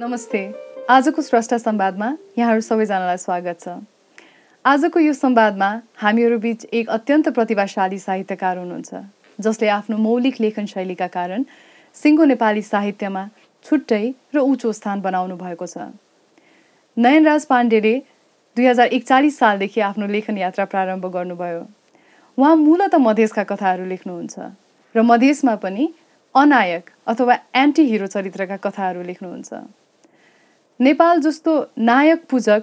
नमस्ते आजको स्रष्टा संवादमा यहाँहरू सबैजनालाई स्वागत छ आजको यो संवादमा हामीहरूबीच एक अत्यन्त प्रतिभाशाली साहित्यकार हुनुहुन्छ जसले आफ्नो मौलिक लेखन शैलीका कारण सिङ्गो नेपाली साहित्यमा छुट्टै र उचो स्थान बनाउनु भएको छ नयनराज पाण्डेले दुई हजार एकचालिस सालदेखि आफ्नो लेखन यात्रा प्रारम्भ गर्नुभयो उहाँ मूलत मधेसका कथाहरू लेख्नुहुन्छ र मधेसमा पनि अनायक अथवा एन्टी हिरो चरित्रका कथाहरू लेख्नुहुन्छ नेपाल जस्तो नायक पूजक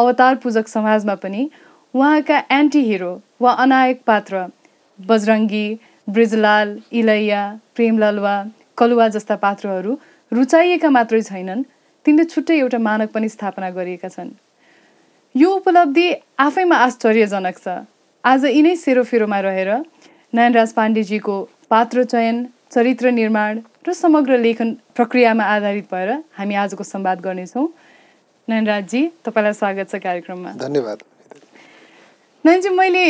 अवतार पूजक समाजमा पनि उहाँका एन्टी हिरो वा अनायक पात्र बजरङ्गी ब्रिजलाल इलैया वा कलुवा जस्ता पात्रहरू रुचाइएका मात्रै छैनन् तिनले छुट्टै एउटा मानक पनि स्थापना गरिएका छन् यो उपलब्धि आफैमा आश्चर्यजनक छ आज यिनै सेरोफेरोमा रहेर नयनराज पाण्डेजीको पात्र चयन चरित्र निर्माण र समग्र लेखन प्रक्रियामा आधारित भएर हामी आजको संवाद गर्नेछौँ नयनराजजी तपाईँलाई स्वागत छ कार्यक्रममा धन्यवाद नयनजी मैले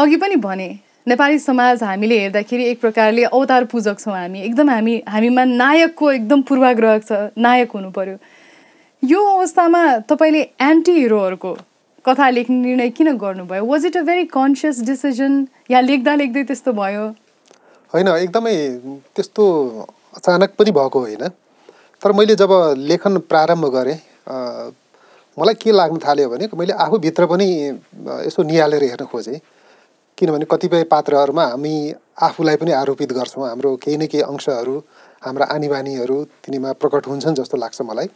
अघि पनि भने नेपाली समाज हामीले हेर्दाखेरि एक प्रकारले अवतार पूजक छौँ हामी एकदम हामी हामीमा नायकको एकदम पूर्वाग्रह छ नायक हुनु पर्यो यो अवस्थामा तपाईँले एन्टी हिरोहरूको कथा लेख्ने निर्णय किन गर्नुभयो was it a very conscious decision या लेख्दा लेख्दै त्यस्तो भयो होइन एकदमै त्यस्तो अचानक पनि भएको होइन तर मैले जब लेखन प्रारम्भ गरेँ मलाई के लाग्न थाल्यो भने मैले आफूभित्र पनि यसो निहालेर हेर्न खोजेँ किनभने कतिपय पात्रहरूमा हामी आफूलाई पनि आरोपित गर्छौँ हाम्रो केही न केही अंशहरू हाम्रा आनी बानीहरू तिनीमा प्रकट हुन्छन् जस्तो लाग्छ मलाई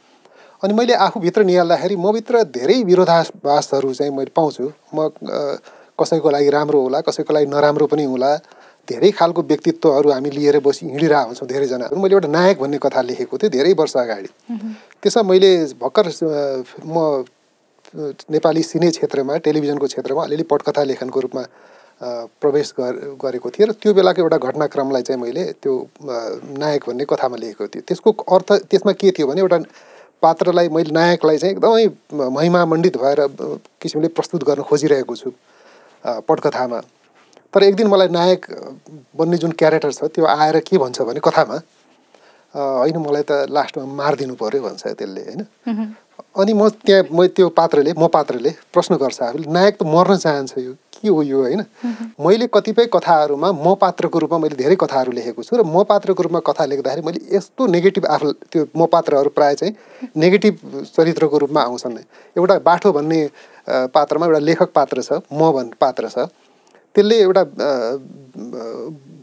अनि मैले आफूभित्र निहाल्दाखेरि मभित्र धेरै विरोधाभासहरू चाहिँ मैले पाउँछु म कसैको लागि राम्रो होला कसैको लागि नराम्रो पनि होला धेरै खालको व्यक्तित्वहरू हामी लिएर बसी हिँडिरहेको हुन्छौँ धेरैजना मैले एउटा नायक भन्ने कथा लेखेको थिएँ धेरै वर्ष अगाडि त्यसमा मैले भर्खर म नेपाली सिने क्षेत्रमा टेलिभिजनको क्षेत्रमा अलिअलि पटकथा लेखनको रूपमा प्रवेश गरेको थिएँ र त्यो बेलाको एउटा घटनाक्रमलाई चाहिँ मैले त्यो नायक भन्ने कथामा लेखेको थिएँ त्यसको अर्थ त्यसमा के थियो भने एउटा पात्रलाई मैले नायकलाई चाहिँ एकदमै महिमामण्डित भएर किसिमले प्रस्तुत गर्न खोजिरहेको छु पटकथामा तर एक दिन मलाई नायक बन्ने जुन क्यारेक्टर छ त्यो आएर के भन्छ भने कथामा होइन मलाई त लास्टमा मारिदिनु पऱ्यो भन्छ त्यसले होइन अनि म त्यहाँ म त्यो पात्रले म पात्रले प्रश्न गर्छ आफूले नायक त मर्न चाहन्छ यो के हो यो होइन मैले कतिपय कथाहरूमा म पात्रको रूपमा मैले धेरै कथाहरू लेखेको छु र म पात्रको रूपमा कथा लेख्दाखेरि मैले यस्तो नेगेटिभ आफू त्यो म पात्रहरू प्रायः चाहिँ नेगेटिभ चरित्रको रूपमा आउँछन् एउटा बाठो भन्ने पात्रमा एउटा लेखक पात्र छ म भन् पात्र छ त्यसले एउटा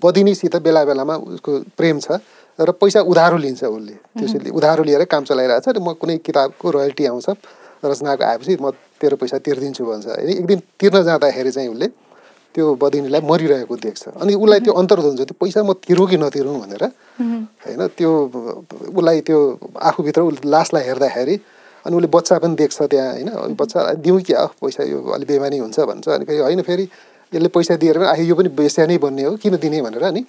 बदिनीसित बेला बेलामा उसको प्रेम छ र पैसा उधारो लिन्छ उसले त्यसैले उधारो लिएर काम चलाइरहेछ र म कुनै किताबको रोयल्टी आउँछ रचनाको आएपछि म तेरो पैसा तिर्दिन्छु भन्छ एक दिन तिर्न जाँदाखेरि चाहिँ उसले त्यो बदिनीलाई मरिरहेको देख्छ अनि उसलाई त्यो अन्तर हुन्छ त्यो पैसा म तिरौँ कि नतिरौँ भनेर होइन त्यो उसलाई त्यो आफूभित्र उसले लासलाई हेर्दाखेरि अनि उसले बच्चा पनि देख्छ त्यहाँ होइन बच्चा दिउँ कि अफ पैसा यो अलिक बेमानी हुन्छ भन्छ अनि फेरि होइन फेरि यसले पैसा दिएर पनि आखिर यो पनि नै बन्ने हो किन दिने भनेर नि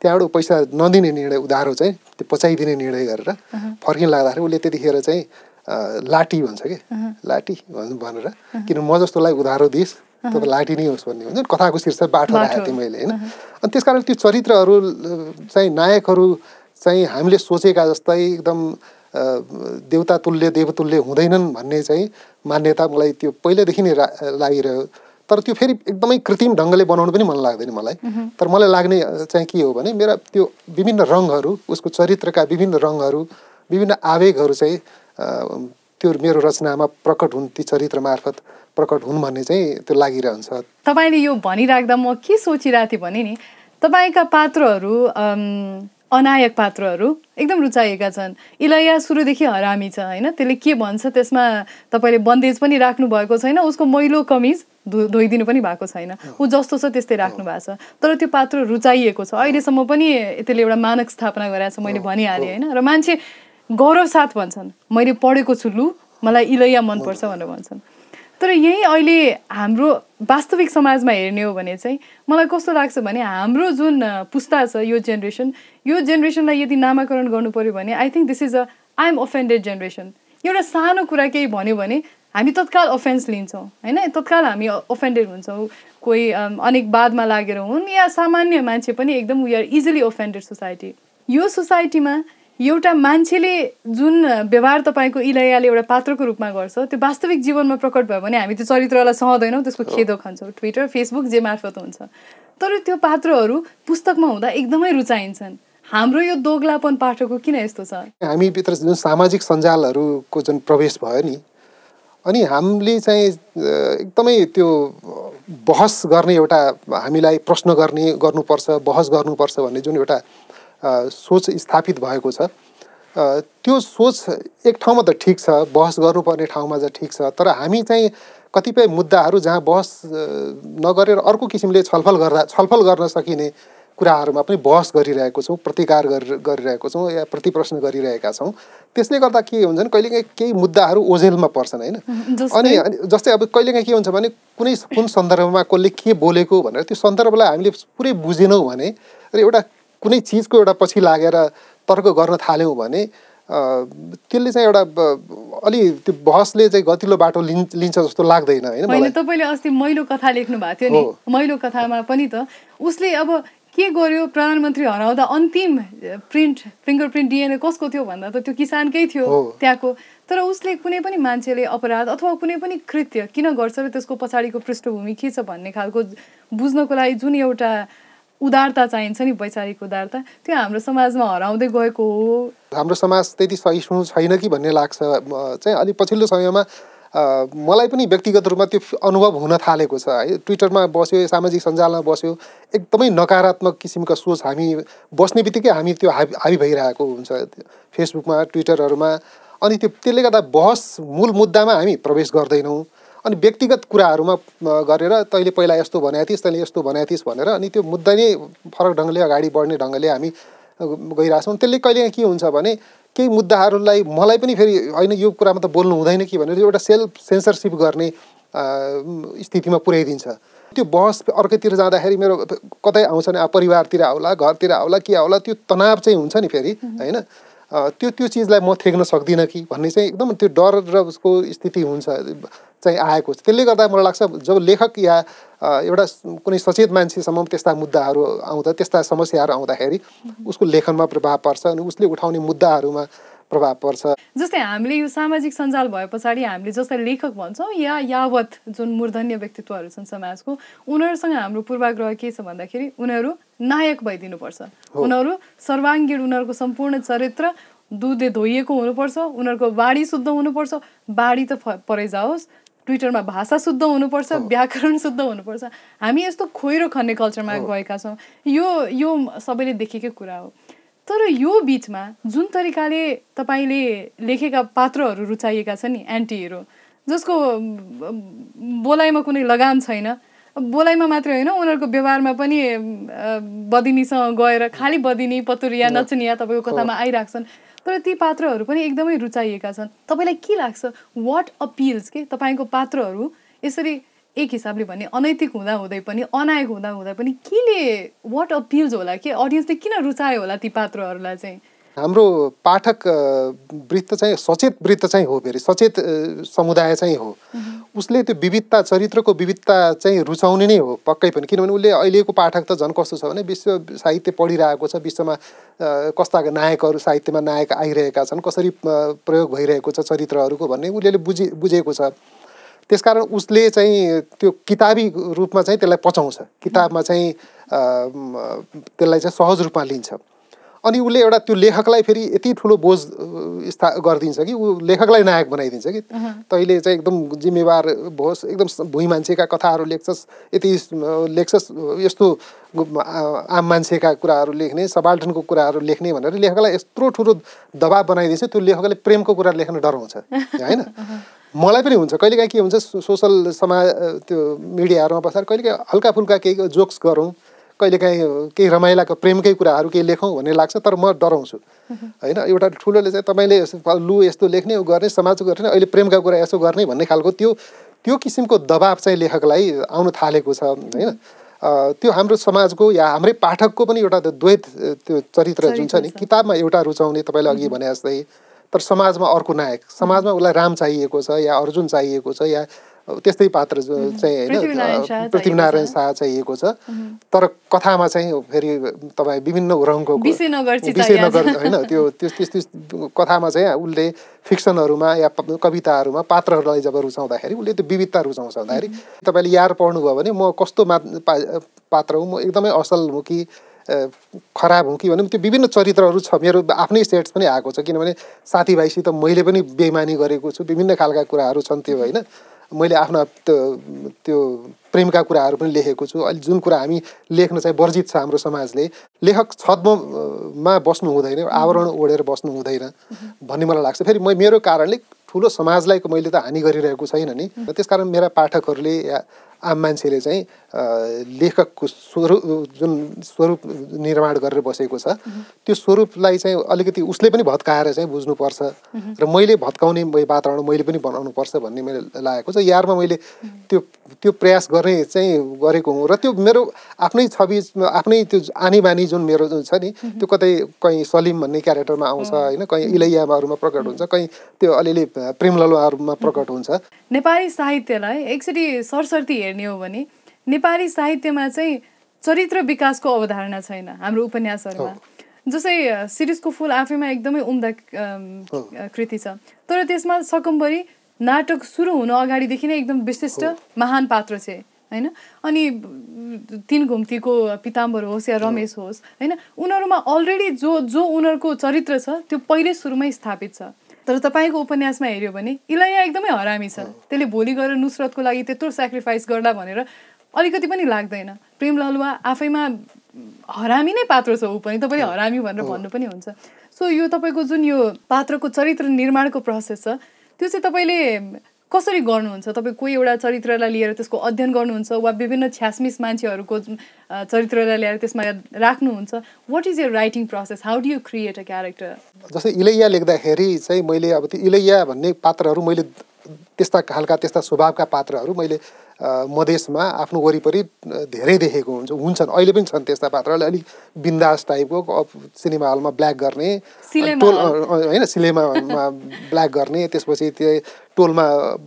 त्यहाँबाट पैसा नदिने निर्णय उधारो चाहिँ त्यो पचाइदिने निर्णय गरेर फर्किन लाग्दाखेरि उसले त्यतिखेर चाहिँ लाटी भन्छ कि लाटी भन्नु भनेर किन म जस्तोलाई उधारो दिएस् तपाईँ लाटी नै होस् भन्ने हुन्छ कथाको शीर्षक बाटो राखेको थिएँ मैले होइन अनि त्यस कारण त्यो चरित्रहरू चाहिँ नायकहरू चाहिँ हामीले सोचेका जस्तै एकदम देवता तुल्य देवतुल्य हुँदैनन् भन्ने चाहिँ मान्यता मलाई त्यो पहिल्यैदेखि नै रा लागिरह्यो तर त्यो फेरि एकदमै कृत्रिम ढङ्गले बनाउनु पनि मन लाग्दैन मलाई तर मलाई लाग्ने चाहिँ के हो भने मेरा त्यो विभिन्न रङहरू उसको चरित्रका विभिन्न रङहरू विभिन्न आवेगहरू चाहिँ त्यो मेरो रचनामा प्रकट हुन् ती चरित्र मार्फत प्रकट हुन् भन्ने चाहिँ त्यो लागिरहन्छ तपाईँले यो भनिराख्दा म के सोचिरहेको थिएँ भने नि तपाईँका पात्रहरू अनायक पात्रहरू एकदम रुचाएका छन् इलैया सुरुदेखि हरामी छ होइन त्यसले के भन्छ त्यसमा तपाईँले बन्देज पनि राख्नु भएको छैन उसको मैलो कमिज धो धोइदिनु पनि भएको छैन ऊ जस्तो छ त्यस्तै राख्नु भएको छ तर त्यो पात्र रुचाइएको छ अहिलेसम्म पनि त्यसले एउटा मानक स्थापना गराएको छ मैले भनिहालेँ होइन र मान्छे गौरव साथ भन्छन् मैले पढेको छु लु मलाई इलैया मनपर्छ भनेर भन्छन् तर यही अहिले हाम्रो वास्तविक समाजमा हेर्ने हो भने चाहिँ मलाई कस्तो लाग्छ भने हाम्रो जुन पुस्ता छ यो जेनेरेसन यो जेनेरेसनलाई यदि नामाकरण गर्नु पऱ्यो भने I think this is a I am offended generation एउटा सानो कुरा केही भन्यो भने हामी तत्काल अफेन्स लिन्छौँ होइन तत्काल हामी अफेन्डेड हुन्छौँ कोही अनेक बादमा लागेर हुन् या सामान्य मान्छे पनि एकदम we are easily offended society यो सोसाइटीमा एउटा मान्छेले जुन व्यवहार तपाईँको इलैयाले एउटा पात्रको रूपमा गर्छ त्यो वास्तविक जीवनमा प्रकट भयो भने हामी त्यो चरित्रलाई सहँदैनौँ त्यसको खेदो खान्छौँ ट्विटर फेसबुक जे मार्फत हुन्छ तर त्यो पात्रहरू पुस्तकमा हुँदा एकदमै रुचाइन्छन् हाम्रो यो दोग्लापन पाठको किन यस्तो छ हामी भित्र जुन सामाजिक सञ्जालहरूको जुन प्रवेश भयो नि अनि हामीले चाहिँ एकदमै त्यो बहस गर्ने एउटा हामीलाई प्रश्न गर्ने गर्नुपर्छ बहस गर्नुपर्छ भन्ने जुन एउटा सोच स्थापित भएको छ त्यो सोच एक ठाउँमा त ठिक छ बहस गर्नुपर्ने ठाउँमा त ठिक छ तर हामी चाहिँ कतिपय मुद्दाहरू जहाँ बहस नगरेर अर्को किसिमले छलफल गर्दा छलफल गर्न सकिने कुराहरूमा पनि बहस गरिरहेको छौँ प्रतिकार गरि गरिरहेको छौँ या प्रतिप्रश्न गरिरहेका छौँ त्यसले गर्दा के हुन्छ भने कहिलेकाहीँ केही मुद्दाहरू ओझेलमा पर्छन् होइन अनि जस्तै अब कहिलेकाहीँ के हुन्छ भने कुनै कुन सन्दर्भमा कसले के बोलेको भनेर त्यो सन्दर्भलाई हामीले पुरै बुझेनौँ भने र एउटा कुनै चिजको एउटा पछि लागेर तर्क गर्न थाल्यौँ भने त्यसले चाहिँ एउटा अलि त्यो बहसले चाहिँ गतिलो बाटो लिन्छ जस्तो लाग्दैन होइन तपाईँले अस्ति मैलो कथा लेख्नु भएको थियो नि मैलो कथामा पनि त उसले अब के गर्यो प्रधानमन्त्री हराउँदा अन्तिम प्रिन्ट फिङ्गर प्रिन्ट डिएनए कसको थियो भन्दा त त्यो किसानकै थियो त्यहाँको तर उसले कुनै पनि मान्छेले अपराध अथवा कुनै पनि कृत्य किन गर्छ र त्यसको पछाडिको पृष्ठभूमि के छ भन्ने खालको बुझ्नको लागि जुन एउटा उदारता चाहिन्छ नि वैचारिक उदारता त्यो हाम्रो समाजमा हराउँदै गएको हो हाम्रो समाज त्यति सहिष्णु छैन कि भन्ने लाग्छ चाहिँ अलिक पछिल्लो समयमा मलाई पनि व्यक्तिगत रूपमा त्यो अनुभव हुन थालेको छ है ट्विटरमा बस्यो सामाजिक सञ्जालमा बस्यो एकदमै नकारात्मक किसिमका सोच हामी बस्ने बित्तिकै हामी त्यो हाबी हाबी भइरहेको हुन्छ फेसबुकमा ट्विटरहरूमा अनि त्यो त्यसले गर्दा बहस मूल मुद्दामा हामी प्रवेश गर्दैनौँ अनि व्यक्तिगत कुराहरूमा गरेर तैँले पहिला यस्तो भनेको थिइस् तैँले यस्तो भनेको थिइस् भनेर अनि त्यो मुद्दा नै फरक ढङ्गले अगाडि बढ्ने ढङ्गले हामी गइरहेछौँ त्यसले कहिले के हुन्छ भने केही मुद्दाहरूलाई मलाई पनि फेरि होइन यो कुरामा त बोल्नु हुँदैन कि भनेर एउटा सेल्फ सेन्सरसिप गर्ने स्थितिमा पुर्याइदिन्छ त्यो बहस अर्कैतिर जाँदाखेरि मेरो कतै आउँछ नि परिवारतिर आउला घरतिर आउला के आउला त्यो तनाव चाहिँ हुन्छ नि फेरि होइन त्यो त्यो चिजलाई म थ्याक्न सक्दिनँ कि भन्ने चाहिँ एकदम त्यो डर र उसको स्थिति हुन्छ चाहिँ आएको छ त्यसले गर्दा मलाई लाग्छ जब लेखक या एउटा कुनै सचेत मान्छेसम्म त्यस्ता मुद्दाहरू आउँदा त्यस्ता समस्याहरू आउँदाखेरि उसको लेखनमा प्रभाव पर्छ अनि उसले उठाउने मुद्दाहरूमा प्रभाव पर्छ जस्तै हामीले यो सामाजिक सञ्जाल भए पछाडि हामीले जसलाई लेखक भन्छौँ या यावत जुन मूर्धन्य व्यक्तित्वहरू छन् समाजको उनीहरूसँग हाम्रो पूर्वाग्रह के छ भन्दाखेरि उनीहरू नायक भइदिनुपर्छ उनीहरू सर्वाङ्गीण उनीहरूको सम्पूर्ण चरित्र दुधले धोइएको हुनुपर्छ उनीहरूको बाढी शुद्ध हुनुपर्छ बाढी त परै जाओस् ट्विटरमा भाषा शुद्ध हुनुपर्छ व्याकरण शुद्ध हुनुपर्छ हामी यस्तो खोइरो खन्ने कल्चरमा गएका छौँ यो यो सबैले देखेकै कुरा हो तर यो बिचमा जुन तरिकाले तपाईँले लेखेका पात्रहरू रुचाइएका छन् नि एन्टी जसको बोलाइमा कुनै लगाम छैन बोलाइमा मात्रै होइन उनीहरूको व्यवहारमा पनि बदिनीसँग गएर खालि बदिनी पतुरिया नचनिया तपाईँको कथामा आइरहेछन् तर ती पात्रहरू पनि एकदमै रुचाइएका छन् तपाईँलाई के लाग्छ वाट अपिल्स के तपाईँको पात्रहरू यसरी एक हिसाबले भने अनैतिक हुँदा हुँदै पनि अनायक हुँदा हुँदै पनि केले वाट अपिल्स होला कि अडियन्सले किन रुचायो होला ती पात्रहरूलाई चाहिँ हाम्रो पाठक वृत्त चाहिँ सचेत वृत्त चाहिँ हो फेरि सचेत समुदाय चाहिँ हो उसले त्यो विविधता चरित्रको विविधता चाहिँ रुचाउने नै हो पक्कै पनि किनभने उसले अहिलेको पाठक त झन् कस्तो छ भने विश्व साहित्य पढिरहेको छ विश्वमा कस्ता नायकहरू साहित्यमा नायक आइरहेका छन् कसरी प्रयोग भइरहेको छ चरित्रहरूको भन्ने उसले बुझे बुझेको छ त्यसकारण उसले चाहिँ त्यो किताबी रूपमा चाहिँ त्यसलाई पचाउँछ किताबमा चाहिँ त्यसलाई चाहिँ सहज रूपमा लिन्छ अनि उसले एउटा त्यो लेखकलाई फेरि यति ठुलो बोझ स्था गरिदिन्छ कि ऊ लेखकलाई नायक बनाइदिन्छ कि तैँले चाहिँ एकदम जिम्मेवार भोस् एकदम भुइँ मान्छेका कथाहरू लेख्छस् यति लेख्छस् यस्तो आम मान्छेका कुराहरू लेख्ने सबाल्टनको कुराहरू लेख्ने भनेर लेखकलाई यत्रो ठुलो दबाब बनाइदिन्छ त्यो लेखकले प्रेमको कुरा लेख्न डराउँछ होइन मलाई पनि हुन्छ कहिलेकाहीँ के हुन्छ सोसल समाज त्यो मिडियाहरूमा बसेर कहिलेकाहीँ हल्का फुल्का केही जोक्स गरौँ कहिलेकाहीँ केही रमाइलाको प्रेमकै कुराहरू केही लेखौँ भन्ने लाग्छ तर म डराउँछु होइन एउटा ठुलोले चाहिँ तपाईँले लु यस्तो लेख्ने गर्ने समाज गर्ने अहिले प्रेमका कुरा यसो गर्ने भन्ने खालको त्यो त्यो किसिमको दबाब चाहिँ लेखकलाई आउन थालेको छ होइन त्यो हाम्रो समाजको या हाम्रै पाठकको पनि एउटा द्वैत त्यो चरित्र जुन छ नि किताबमा एउटा रुचाउने तपाईँले अघि भने जस्तै तर समाजमा अर्को नायक समाजमा उसलाई राम चाहिएको छ या अर्जुन चाहिएको छ या त्यस्तै पात्र चाहिँ होइन पृथ्वीनारायण शाह चाहिएको छ तर कथामा चाहिँ फेरि तपाईँ विभिन्न रङको विषयनगर होइन त्यो त्यो त्यस्तो कथामा चाहिँ उसले फिक्सनहरूमा या कविताहरूमा पात्रहरूलाई जब रुचाउँदाखेरि उसले त्यो विविधता रुचाउँछ भन्दाखेरि तपाईँले यार पढ्नुभयो भने म कस्तो मा पात्र हुँ म एकदमै असल हुँ कि खराब हुँ कि भने त्यो विभिन्न चरित्रहरू छ मेरो आफ्नै सेट्स पनि आएको छ किनभने साथीभाइसित मैले पनि बेमानी गरेको छु विभिन्न खालका कुराहरू छन् त्यो होइन मैले आफ्ना त्यो त्यो प्रेमका कुराहरू पनि लेखेको छु अहिले जुन कुरा हामी लेख्न चाहिँ वर्जित छ हाम्रो समाजले लेखक छद्ममा बस्नु हुँदैन आवरण ओढेर बस्नु हुँदैन भन्ने मलाई लाग्छ फेरि म मेरो कारणले ठुलो समाजलाई मैले त हानि गरिरहेको छैन नि त्यस कारण मेरा पाठकहरूले या आम मान्छेले चाहिँ लेखकको स्वरूप जुन स्वरूप निर्माण गरेर बसेको छ त्यो स्वरूपलाई चाहिँ अलिकति उसले पनि भत्काएर चाहिँ बुझ्नुपर्छ र मैले भत्काउने वातावरण मैले पनि बनाउनुपर्छ भन्ने मैले लागेको छ यारमा मैले त्यो त्यो प्रयास गर्ने चाहिँ गरेको हुँ र त्यो मेरो आफ्नै छवि आफ्नै त्यो आनी बानी जुन मेरो जुन छ नि त्यो कतै कहीँ सलिम भन्ने क्यारेक्टरमा आउँछ होइन कहीँ इलैयामाहरूमा प्रकट हुन्छ कहीँ त्यो अलिअलि प्रेमलुवाहरूमा प्रकट हुन्छ नेपाली साहित्यलाई एकचोटि सरस्वती हेर्ने हो भने नेपाली साहित्यमा चाहिँ चरित्र विकासको अवधारणा छैन हाम्रो उपन्यासहरूमा जस्तै सिरिजको फुल आफैमा एकदमै उम्दा कृति छ तर त्यसमा सकम्बरी नाटक सुरु हुन अगाडिदेखि नै एकदम विशिष्ट महान पात्र छ होइन अनि तिन घुम्तीको पिताम्बर होस् या रमेश होस् होइन उनीहरूमा अलरेडी जो जो उनीहरूको चरित्र छ त्यो पहिल्यै सुरुमै स्थापित छ तर तपाईँको उपन्यासमा हेऱ्यो भने इलाया एकदमै हरामी छ त्यसले भोलि गएर नुसरतको लागि त्यत्रो सेक्रिफाइस गर्दा भनेर अलिकति पनि लाग्दैन प्रेम ललुवा आफैमा हरामी नै पात्र छ ऊ पनि तपाईँले हरामी भनेर भन्नु पनि हुन्छ सो यो तपाईँको जुन यो पात्रको चरित्र निर्माणको प्रोसेस छ त्यो चाहिँ तपाईँले कसरी गर्नुहुन्छ तपाईँ कोही एउटा चरित्रलाई लिएर त्यसको अध्ययन गर्नुहुन्छ वा विभिन्न छ्यासमिस मान्छेहरूको चरित्रलाई ल्याएर त्यसमा राख्नुहुन्छ what is your writing process how do you create a character जस्तै इलैया लेख्दाखेरि चाहिँ मैले अब त्यो इलैया भन्ने पात्रहरू मैले त्यस्ता खालका त्यस्ता स्वभावका पात्रहरू मैले मधेसमा आफ्नो वरिपरि धेरै देखेको हुन्छ हुन्छन् अहिले पनि छन् त्यस्ता पात्रहरूले अलिक बिन्दास टाइपको सिनेमा हलमा ब्ल्याक गर्ने टोल होइन सिनेमामा ब्ल्याक गर्ने त्यसपछि त्यो टोलमा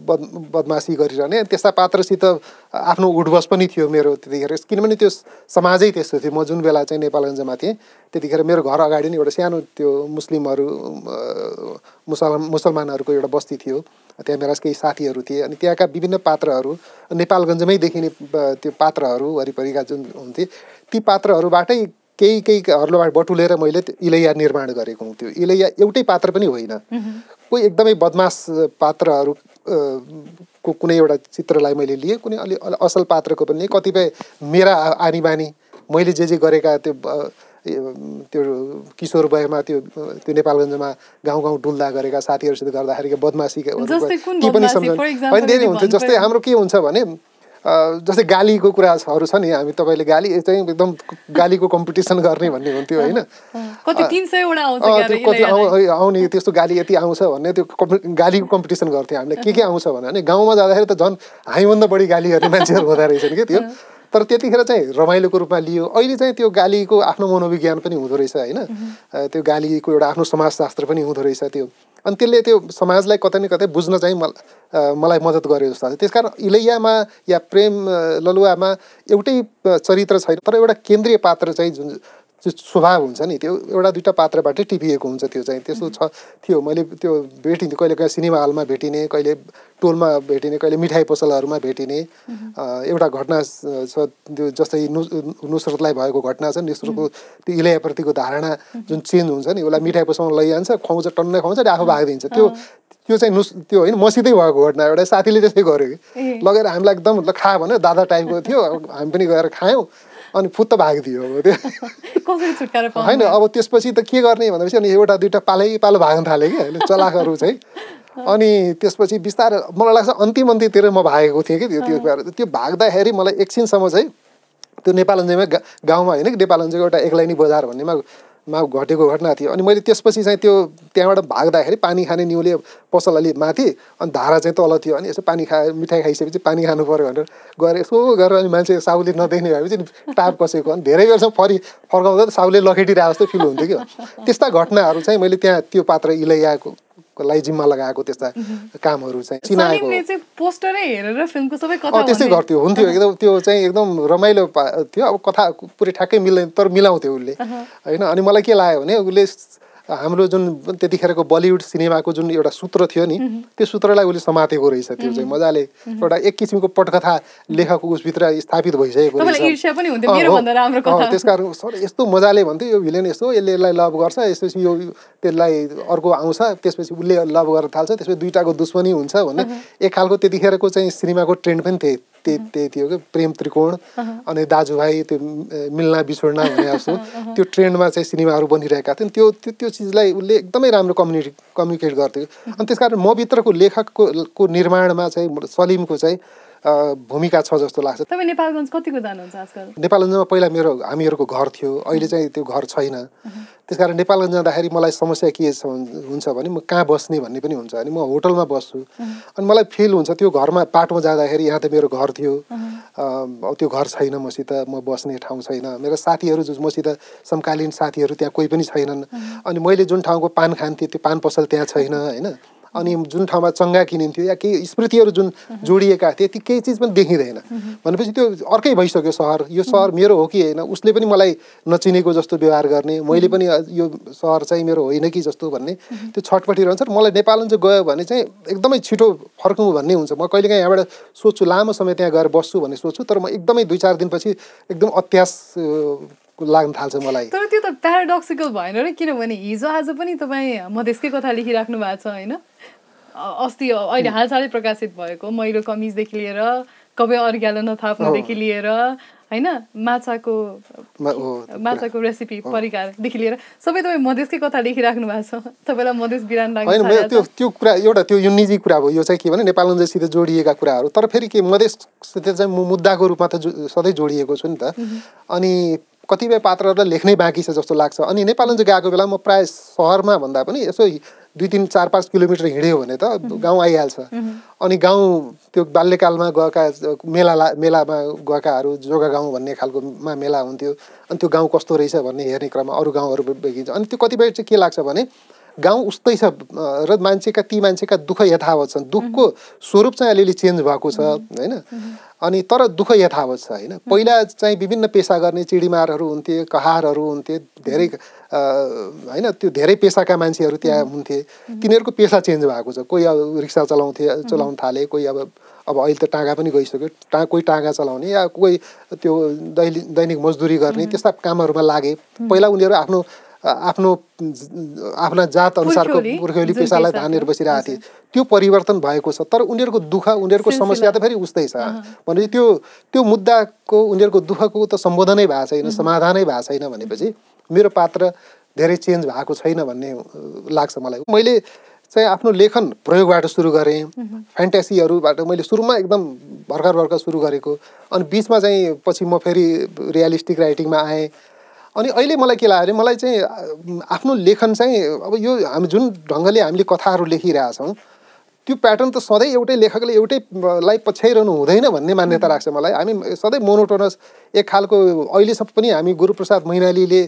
बद बदमासी गरिरहने अनि त्यस्ता पात्रसित आफ्नो उठबस पनि थियो मेरो त्यतिखेर किनभने त्यो समाजै त्यस्तो थियो म जुन बेला चाहिँ नेपालगञ्जमा थिएँ त्यतिखेर मेरो घर अगाडि नै एउटा सानो त्यो मुस्लिमहरू मुसल मुसलमानहरूको एउटा बस्ती थियो त्यहाँ मेरा केही साथीहरू थिए अनि त्यहाँका विभिन्न पात्रहरू नेपालगञ्जमै देखिने त्यो पात्रहरू वरिपरिका जुन हुन्थे ती पात्रहरूबाटै केही केही हर्लोबाट बटुलेर मैले इलैया निर्माण गरेको हुँ त्यो इलैया एउटै पात्र पनि होइन कोही एकदमै बदमास पात्रहरू को कुनै एउटा चित्रलाई मैले लिएँ कुनै अलि असल पात्रको पनि कतिपय मेरा आनी बानी मैले जे जे गरेका त्यो त्यो किशोर भएमा त्यो त्यो नेपालगञ्जमा गाउँ गाउँ डुल्दा गरेका साथीहरूसित गर्दाखेरि बदमासी त्यो पनि सम्झ धेरै हुन्छ जस्तै हाम्रो के हुन्छ भने जस्तै गालीको कुराहरू छ नि हामी तपाईँले गाली चाहिँ एकदम गालीको कम्पिटिसन गर्ने भन्ने हुन्थ्यो होइन कति आउने त्यस्तो गाली यति आउँछ भन्ने त्यो गालीको कम्पिटिसन गर्थ्यो हामीले के के आउँछ भने गाउँमा जाँदाखेरि त झन् हामीभन्दा बढी गाली गर्ने मान्छेहरू हुँदो रहेछन् कि त्यो तर त्यतिखेर चाहिँ रमाइलोको रूपमा लियो अहिले चाहिँ त्यो गालीको आफ्नो मनोविज्ञान पनि हुँदो रहेछ होइन त्यो गालीको एउटा आफ्नो समाजशास्त्र पनि हुँदो रहेछ त्यो अनि त्यसले त्यो समाजलाई कतै न कतै बुझ्न चाहिँ मलाई मद्दत गरे जस्तो लाग्छ त्यसकारण कारण इलैयामा या प्रेम ललुवामा एउटै चरित्र छैन तर एउटा केन्द्रीय पात्र चाहिँ जुन त्यो स्वभाव हुन्छ नि त्यो एउटा दुइटा पात्रबाटै टिपिएको हुन्छ त्यो चाहिँ त्यस्तो छ थियो मैले त्यो भेटिन्थ्यो कहिले कहिले सिनेमा हलमा भेटिने कहिले टोलमा भेटिने कहिले मिठाई पसलहरूमा भेटिने एउटा घटना छ त्यो जस्तै नु नुसरतलाई भएको घटना छ नुसरतको त्यो इलयप्रतिको धारणा जुन चेन्ज हुन्छ नि उसलाई मिठाई पसलमा लैजान्छ खुवाउँछ टन्नै खुवाउँछ आफू भागिदिन्छ त्यो त्यो चाहिँ नुस त्यो होइन मसितै भएको घटना एउटा साथीले त्यसै गर्यो कि लगेर हामीलाई एकदम ल खा भन्यो दादा टाइपको थियो हामी पनि गएर खायौँ अनि फुत्त भागिदियो अब त्यो होइन अब त्यसपछि त के गर्ने भनेपछि अनि एउटा दुइटा पालै पालो भाग्न थालेँ कि होइन चलाकहरू चाहिँ अनि त्यसपछि बिस्तारै मलाई लाग्छ अन्तिम अन्तिमतिर म भागेको थिएँ कि त्यो त्यो त्यो भाग्दाखेरि मलाई एकछिनसम्म चाहिँ त्यो नेपालन्जेमै गाउँमा होइन कि नेपालन्जेको एउटा एक्लैनी बजार भन्नेमा मा घटेको घटना थियो अनि मैले त्यसपछि चाहिँ त्यो त्यहाँबाट भाग्दाखेरि पानी खाने न्युले पसल अलि माथि अनि धारा चाहिँ तल थियो अनि यसो पानी खा मिठाई खाइसकेपछि पानी खानु पऱ्यो भनेर गएर यसो गरेर अनि मान्छे साउले नदेख्ने भएपछि टाप कसेको अनि धेरै बेरसम्म फरि फर्काउँदा त साउले लखेटिरहेको जस्तो फिल हुन्थ्यो कि त्यस्ता घटनाहरू चाहिँ मैले त्यहाँ त्यो पात्र इलैयाको लागि जिम्मा लगाएको त्यस्ता कामहरू चाहिँ चिनाएको पोस्टरै हेरेर फिल्मको सबै कथा त्यस्तै गर्थ्यो हुन्थ्यो एकदम त्यो चाहिँ एकदम रमाइलो थियो अब कथा पुरै ठ्याक्कै मिल्दैन तर मिलाउँथ्यो उसले होइन अनि मलाई के लाग्यो भने उसले हाम्रो जुन त्यतिखेरको बलिउड सिनेमाको जुन एउटा सूत्र थियो नि त्यो सूत्रलाई उसले समातेको रहेछ त्यो चाहिँ मजाले एउटा एक किसिमको पटकथा लेखक उसभित्र स्थापित भइसकेको रहेछ त्यस कारण सर यस्तो मजाले भन्थ्यो यो भिलेन यस्तो यसले यसलाई लभ गर्छ यसपछि यो त्यसलाई अर्को आउँछ त्यसपछि उसले लभ गर्न थाल्छ त्यसपछि दुइटाको दुश्मनी हुन्छ भन्ने एक खालको त्यतिखेरको चाहिँ सिनेमाको ट्रेन्ड पनि थिए त्यही त्यही थियो कि प्रेम त्रिकोण अनि दाजुभाइ त्यो मिल्ना बिछोड्ना भने जस्तो त्यो ट्रेन्डमा चाहिँ सिनेमाहरू बनिरहेका थिए त्यो त्यो चिजलाई उसले एकदमै राम्रो कम्युनिटी कम्युनिकेट गर्थ्यो अनि त्यस कारण मभित्रको लेखकको को निर्माणमा चाहिँ सलिमको चाहिँ भूमिका छ जस्तो लाग्छ तपाईँ नेपालगञ्ज कतिको जानुहुन्छ आजकल नेपालगञ्जमा पहिला मेरो हामीहरूको घर थियो अहिले चाहिँ त्यो घर छैन त्यस कारण नेपालगञ्ज जाँदाखेरि मलाई समस्या के हुन्छ भने म कहाँ बस्ने भन्ने पनि हुन्छ अनि म होटलमा बस्छु अनि मलाई फिल हुन्छ त्यो घरमा पाटोमा जाँदाखेरि यहाँ त मेरो घर थियो त्यो घर छैन मसित म बस्ने ठाउँ छैन मेरो साथीहरू जो मसित समकालीन साथीहरू त्यहाँ कोही पनि छैनन् अनि मैले जुन ठाउँको पान खान्थेँ त्यो पान पसल त्यहाँ छैन होइन अनि जुन ठाउँमा चङ्गा किनिन्थ्यो या केही स्मृतिहरू जुन जोडिएका थिए ती केही चिज पनि देखिँदैन भनेपछि त्यो अर्कै भइसक्यो सहर यो सहर मेरो हो कि होइन उसले पनि मलाई नचिनेको जस्तो व्यवहार गर्ने मैले पनि यो सहर चाहिँ मेरो होइन कि जस्तो भन्ने त्यो छटपट्टि रहन्छ र मलाई नेपाल चाहिँ गयो भने चाहिँ एकदमै छिटो फर्कौँ भन्ने हुन्छ म कहिलेकाहीँ यहाँबाट सोध्छु लामो समय त्यहाँ गएर बस्छु भन्ने सोध्छु तर म एकदमै दुई चार दिनपछि एकदम अत्यास लाग्न थाल्छ मलाई तर त्यो त प्याराडक्सिकल भएन र किनभने हिजो आज पनि तपाईँ मधेसकै कथा लेखिराख्नु भएको छ होइन अस्ति अहिले हालसालै प्रकाशित भएको मैलो कमिजदेखि लिएर कवि अर्ग्यालो नथाप्नुदेखि लिएर होइन माछाको माछाको रेसिपी परिकारदेखि लिएर सबै तपाईँ मधेसकै कथा लेखिराख्नु भएको छ तपाईँलाई मधेस बिरान लाग्यो त्यो त्यो कुरा एउटा त्यो यो निजी कुरा हो यो चाहिँ के भने नेपालसित जोडिएका कुराहरू तर फेरि के मधेससित चाहिँ म मुद्दाको रूपमा त सधैँ जोडिएको छु नि त अनि कतिपय पात्रहरूलाई लेख्नै बाँकी छ जस्तो लाग्छ अनि चाहिँ गएको बेला म प्रायः सहरमा भन्दा पनि यसो दुई तिन चार पाँच किलोमिटर हिँड्यो भने त गाउँ आइहाल्छ अनि गाउँ त्यो बाल्यकालमा गएका मेला मेलामा गएकाहरू जोगा गाउँ भन्ने खालकोमा मेला हुन्थ्यो अनि त्यो गाउँ कस्तो रहेछ भन्ने हेर्ने क्रममा अरू गाउँहरू भेटिन्छ अनि त्यो कतिपय चाहिँ के लाग्छ भने गाउँ उस्तै छ र मान्छेका ती मान्छेका दुःख यथावत छन् दुःखको स्वरूप चाहिँ अलिअलि चेन्ज भएको छ होइन अनि तर दुःख यथावत छ होइन पहिला चाहिँ विभिन्न पेसा गर्ने चिडीमारहरू हुन्थे कहारहरू हुन्थे धेरै होइन त्यो धेरै पेसाका मान्छेहरू त्यहाँ हुन्थे तिनीहरूको पेसा चेन्ज भएको छ कोही अब रिक्सा चलाउँथे चलाउन थाले कोही अब अब अहिले त टाँगा पनि गइसक्यो टा कोही टाँगा चलाउने या कोही त्यो दैनिक दैनिक मजदुरी गर्ने त्यस्ता कामहरूमा लागे पहिला उनीहरू आफ्नो आफ्नो आफ्ना जात अनुसारको पुर्ख्यौली पेसालाई धानेर बसिरहेको थिए त्यो परिवर्तन भएको छ तर उनीहरूको दुःख उनीहरूको समस्या त फेरि उस्तै छ भनेपछि त्यो त्यो मुद्दाको उनीहरूको दुःखको त सम्बोधनै भएको छैन समाधानै भएको छैन भनेपछि मेरो पात्र धेरै चेन्ज भएको छैन भन्ने लाग्छ मलाई मैले चाहिँ आफ्नो लेखन प्रयोगबाट सुरु गरेँ फ्यान्टेसीहरूबाट मैले सुरुमा एकदम भर्खर भर्खर सुरु गरेको अनि बिचमा चाहिँ पछि म फेरि रियालिस्टिक राइटिङमा आएँ अनि अहिले मलाई के लाग्यो भने मलाई चाहिँ आफ्नो लेखन चाहिँ अब यो हामी जुन ढङ्गले हामीले कथाहरू लेखिरहेछौँ त्यो प्याटर्न त सधैँ एउटै लेखकले एउटैलाई पछ्याइरहनु हुँदैन भन्ने मान्यता राख्छ मलाई हामी सधैँ मोनोटोनस एक खालको अहिलेसम्म पनि हामी गुरुप्रसाद मैनालीले